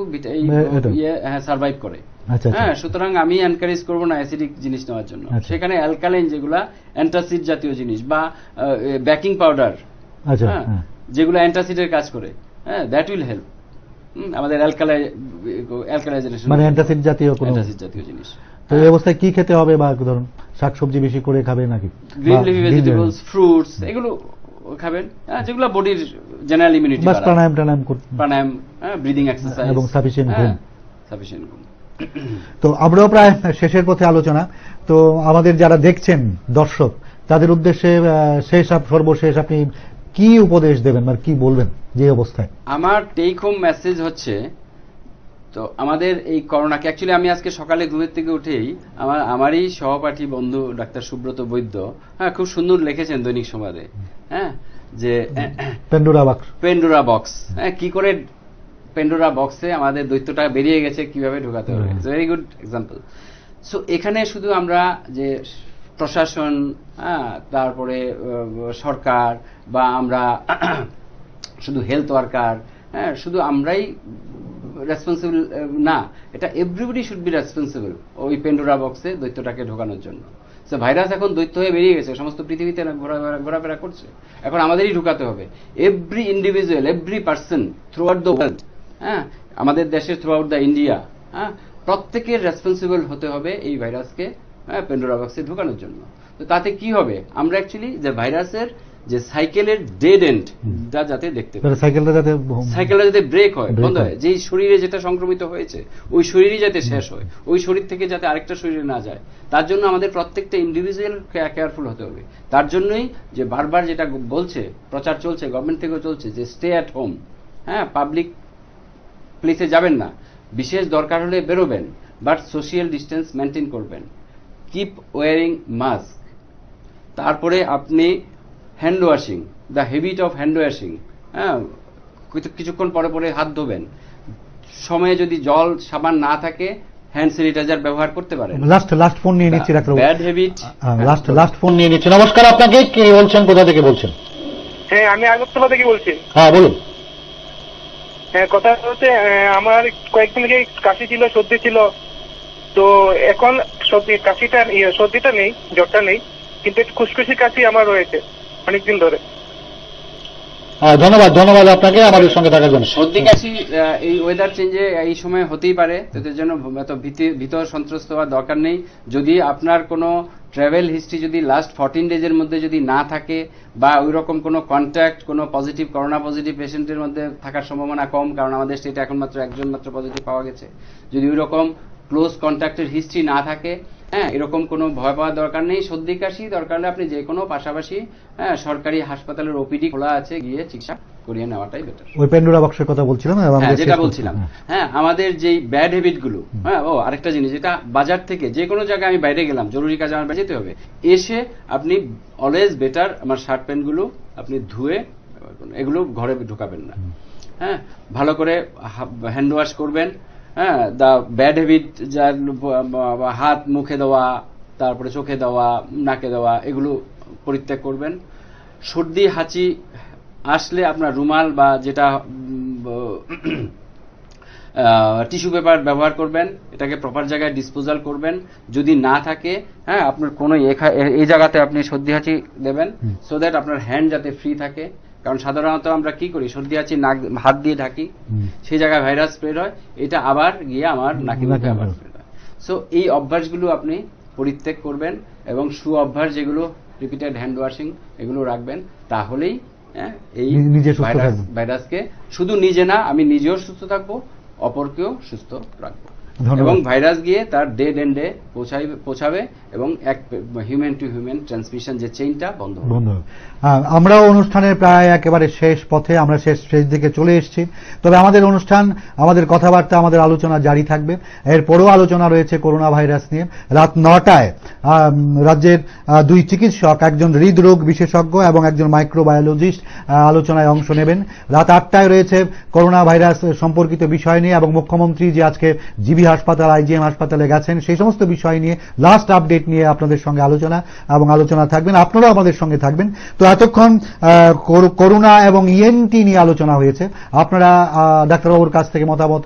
হ্যাঁ সার্ভাইভ ইয়ে, হ্যাঁ, করে আচ্ছা, আচ্ছা। হ্যাঁ সুতরাং আমি এনকারেজ করব না অ্যাসিডিক জিনিস নেওয়ার জন্য আচ্ছা। সেখানে অ্যালকালাইন যেগুলা অ্যান্টাসিড জাতীয় জিনিস বা বেকিং পাউডার হ্যাঁ, যেগুলো অ্যান্টাসিডের কাজ করে হ্যাঁ দ্যাট উইল হেল্প আমাদের মানে অ্যান্টাসিড জাতীয় অ্যান্টাসিড জাতীয় জিনিস তো এই অবস্থায় কি খেতে হবে বা ধরুন শাকসবজি বেশি করে খাবে নাকি গ্রিন ভেজিটেবলস ফ্রুটস এগুলো খাবেন হ্যাঁ, যেগুলো বডির জেনারেল ইমিউনিটি বাস প্রাণায়াম প্রাণায়াম ব্রিদিং হ্যাঁ, এক্সারসাইজ এবং সাফিসিয়েন্ট হ্যাঁ, ঘুম সাফিসিয়েন্ট ঘুম তো আমরাও প্রায় শেষের পথে আলোচনা তো আমাদের যারা দেখছেন দর্শক তাদের উদ্দেশ্যে শেষ সর্বশেষ আপনি কি উপদেশ দেবেন মানে কি বলবেন যে অবস্থায় আমার টেক হোম মেসেজ হচ্ছে তো আমাদের এই করোনাকে অ্যাকচুয়ালি আমি আজকে সকালে ঘুমের থেকে উঠেই আমার আমারই সহপাঠী বন্ধু ডাক্তার সুব্রত বৈদ্য হ্যাঁ খুব সুন্দর লিখেছেন দৈনিক সমাজে হ্যাঁ যে পেন্ডোরা বক্স পেন্ডোরা বক্স হ্যাঁ কি করে পেন্ডোরা বক্সে আমাদের দৈত্যটা বেরিয়ে গেছে কিভাবে ঢোকাতে হবে ভেরি গুড এক্সাম্পল সো এখানে শুধু আমরা যে প্রশাসন হ্যাঁ, তারপরে সরকার বা আমরা শুধু হেলথ ওয়ার্কার হ্যাঁ শুধু আমরাই রেসপন্সিবল না এটা এভরিবডি শুড বি রেসপন্সিবল ওই পেন্ডোরা বক্সে দৈত্যটাকে ঢোকানোর জন্য সে ভাইরাস এখন দৈত্য হয়ে বেরিয়ে গেছে সমস্ত পৃথিবীতে ঘোরাফেরা করছে এখন আমাদেরই ঢুকাতে হবে every individual every person throughout the world হ্যাঁ আমাদের দেশে থ্রু আউট দ্য ইন্ডিয়া হ্যাঁ প্রত্যেকের রেসপন্সিবল হতে হবে এই ভাইরাসকে হ্যাঁ পেন্ডোরা ঢোকানোর জন্য তো তাতে কি হবে আমরা অ্যাকচুয়ালি যে ভাইরাসের যে সাইকেলের ডেড এন্ড যা যাতে দেখতে সাইকেলটা যাতে সাইকেলটা যাতে ব্রেক হয় বন্ধ হয় যেই শরীরে যেটা সংক্রমিত হয়েছে ওই শরীরই যাতে শেষ হয় ওই শরীর থেকে যাতে আরেকটা শরীরে না যায় তার জন্য আমাদের প্রত্যেকটা ইন্ডিভিজুয়াল কেয়ারফুল হতে হবে তার জন্যই যে বারবার যেটা বলছে প্রচার চলছে গভর্নমেন্ট থেকেও চলছে যে স্টে অ্যাট হোম হ্যাঁ পাবলিক প্লেসে যাবেন না বিশেষ দরকার হলে বেরোবেন বাট সোশিয়াল ডিস্টেন্স মেনটেন করবেন কিপ ওয়ারিং মাস্ক তারপরে আপনি hand washing the habit of hand washing হ্যাঁ কিছুক্ষণ পরে পরে হাত ধোবেন সময়ে যদি জল সাবান না থাকে হ্যান্ড স্যানিটাইজার ব্যবহার করতে পারেন লাস্ট লাস্ট ফোন নিয়ে নিচ্ছি রাখলো bad habit last last phone নিয়ে নিচ্ছি নমস্কার আপনাকে কে বলছেন কোথা থেকে বলছেন হ্যাঁ আমি আগরতলা থেকে বলছি হ্যাঁ বলুন হ্যাঁ কথা হচ্ছে আমার কয়েকদিন আগে কাশি ছিল সর্দি ছিল তো এখন সর্দি কাশিটা সর্দিটা নেই জ্বরটা নেই কিন্তু একটু খুশখুশি কাশি আমার রয়েছে অনেকদিন ধরে ধন্যবাদ ধন্যবাদ আপনাকে আমাদের সঙ্গে থাকার জন্য সর্দি কাশি এই ওয়েদার চেঞ্জে এই সময় হতেই পারে তাদের জন্য ভিতর সন্ত্রস্ত হওয়ার দরকার নেই যদি আপনার কোনো ট্রাভেল হিস্ট্রি যদি লাস্ট ফর্টিন ডেজের মধ্যে যদি না থাকে বা ওই রকম কোনো কন্ট্যাক্ট কোনো পজিটিভ করোনা পজিটিভ পেশেন্টের মধ্যে থাকার সম্ভাবনা কম কারণ আমাদের স্টেটে এখন মাত্র একজন মাত্র পজিটিভ পাওয়া গেছে যদি ওই রকম ক্লোজ কন্ট্যাক্টের হিস্ট্রি না থাকে হ্যাঁ এরকম কোনো ভয় পাওয়ার দরকার নেই সর্দি কাশি দরকার হলে আপনি যে কোনো পাশাপাশি হ্যাঁ, সরকারি হাসপাতালের ওপিডি খোলা আছে গিয়ে চিকিৎসা করিয়ে নেওয়াটাই বেটার ওই প্যান্ডোরা বক্সের কথা বলছিলাম হ্যাঁ যেটা বলছিলাম হ্যাঁ আমাদের যে ব্যাড হ্যাবিট গুলো হ্যাঁ ও আরেকটা জিনিস যেটা বাজার থেকে যে কোনো জায়গায় আমি বাইরে গেলাম জরুরি কাজে আমার যেতে হবে এসে আপনি অলওয়েজ বেটার আমার শার্ট প্যান্ট গুলো আপনি ধুয়ে এগুলো ঘরে ঢুকাবেন না হ্যাঁ ভালো করে হ্যান্ড ওয়াশ করবেন হ্যাঁ দ্য ব্যাড হ্যাবিট যার হাত মুখে দেওয়া তারপরে চোখে দেওয়া নাকে দেওয়া এগুলো পরিত্যাগ করবেন সর্দি হাঁচি আসলে আপনার রুমাল বা যেটা টিস্যু পেপার ব্যবহার করবেন এটাকে প্রপার জায়গায় ডিসপোজাল করবেন যদি না থাকে হ্যাঁ আপনার কোনো এই জায়গাতে আপনি সর্দি হাঁচি দেবেন সো দ্যাট আপনার হ্যান্ড যাতে ফ্রি থাকে কারণ সাধারণত আমরা কি করি সর্দি আছি নাক হাত দিয়ে ঢাকি সেই জায়গায় ভাইরাস স্প্রেড হয় এটা আবার গিয়ে আমার নাকি নাকি আবার স্প্রেড হয় সো এই অভ্যাসগুলো আপনি পরিত্যাগ করবেন এবং সু অভ্যাস যেগুলো রিপিটেড হ্যান্ড ওয়াশিং এগুলো রাখবেন তাহলেই হ্যাঁ, এই ভাইরাসকে শুধু নিজে না আমি নিজেও সুস্থ থাকবো অপরকেও সুস্থ রাখবো এবং ভাইরাস গিয়ে তার ডেড এন্ডে পৌঁছাবে এবং এক হিউম্যান টু হিউম্যান ট্রান্সমিশন যে চেইনটা বন্ধ বন্ধ আমরা অনুষ্ঠানের প্রায় একেবারে শেষ পথে আমরা শেষ শেষ দিকে চলে এসেছি তবে আমাদের অনুষ্ঠান আমাদের কথাবার্তা আমাদের আলোচনা জারি থাকবে এরপরও আলোচনা রয়েছে করোনা ভাইরাস নিয়ে রাত নটায় রাজ্যের দুই চিকিৎসক একজন হৃদরোগ বিশেষজ্ঞ এবং একজন মাইক্রোবায়োলজিস্ট আলোচনায় অংশ নেবেন রাত আটটায় রয়েছে করোনা ভাইরাস সম্পর্কিত বিষয় নিয়ে এবং মুখ্যমন্ত্রী যে আজকে জিবি হাসপাতাল আইজিএম হাসপাতালে গেছেন সেই সমস্ত বিষয় নিয়ে লাস্ট আপডেট নিয়ে আপনাদের সঙ্গে আলোচনা এবং আলোচনা থাকবেন আপনারাও আমাদের সঙ্গে থাকবেন তো এতক্ষণ করোনা এবং ইএনটি e নিয়ে আলোচনা হয়েছে আপনারা ডাক্তারবাবুর কাছ থেকে মতামত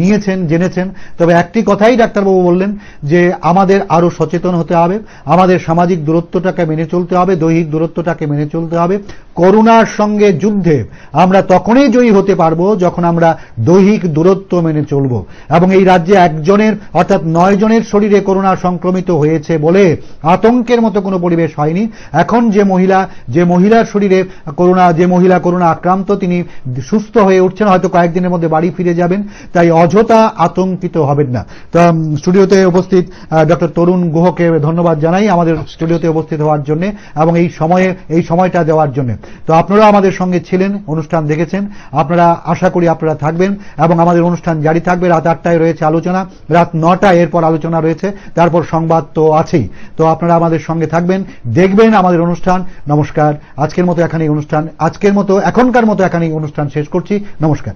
নিয়েছেন জেনেছেন তবে একটি কথাই ডাক্তারবাবু বললেন যে আমাদের আরো সচেতন হতে হবে আমাদের সামাজিক দূরত্বটাকে মেনে চলতে হবে দৈহিক দূরত্বটাকে মেনে চলতে হবে করোনার সঙ্গে যুদ্ধে আমরা তখনই জয়ী হতে পারবো যখন আমরা দৈহিক দূরত্ব মেনে চলব এবং এই রাজ্যে একজনের অর্থাৎ নয় জনের শরীরে করোনা সংক্রমিত হয়েছে বলে আতঙ্কের মতো কোনো পরিবেশ হয়নি এখন যে মহিলা যে মহিলার শরীরে করোনা যে মহিলা করোনা আক্রান্ত তিনি সুস্থ হয়ে উঠছেন হয়তো কয়েকদিনের মধ্যে বাড়ি ফিরে যাবেন তাই অযথা আতঙ্কিত হবেন না তা স্টুডিওতে উপস্থিত ডক্টর তরুণ গুহকে ধন্যবাদ জানাই আমাদের স্টুডিওতে উপস্থিত হওয়ার জন্য এবং এই সময়ে এই সময়টা দেওয়ার জন্য তো আপনারা আমাদের সঙ্গে ছিলেন অনুষ্ঠান দেখেছেন আপনারা আশা করি আপনারা থাকবেন এবং আমাদের অনুষ্ঠান জারি থাকবে রাত আটটায় রয়েছে আলোচনা আলোচনা রাত নটা এরপর আলোচনা রয়েছে তারপর সংবাদ তো আছেই তো আপনারা আমাদের সঙ্গে থাকবেন দেখবেন আমাদের অনুষ্ঠান নমস্কার আজকের মতো এখানে অনুষ্ঠান আজকের মতো এখনকার মতো এখানে অনুষ্ঠান শেষ করছি নমস্কার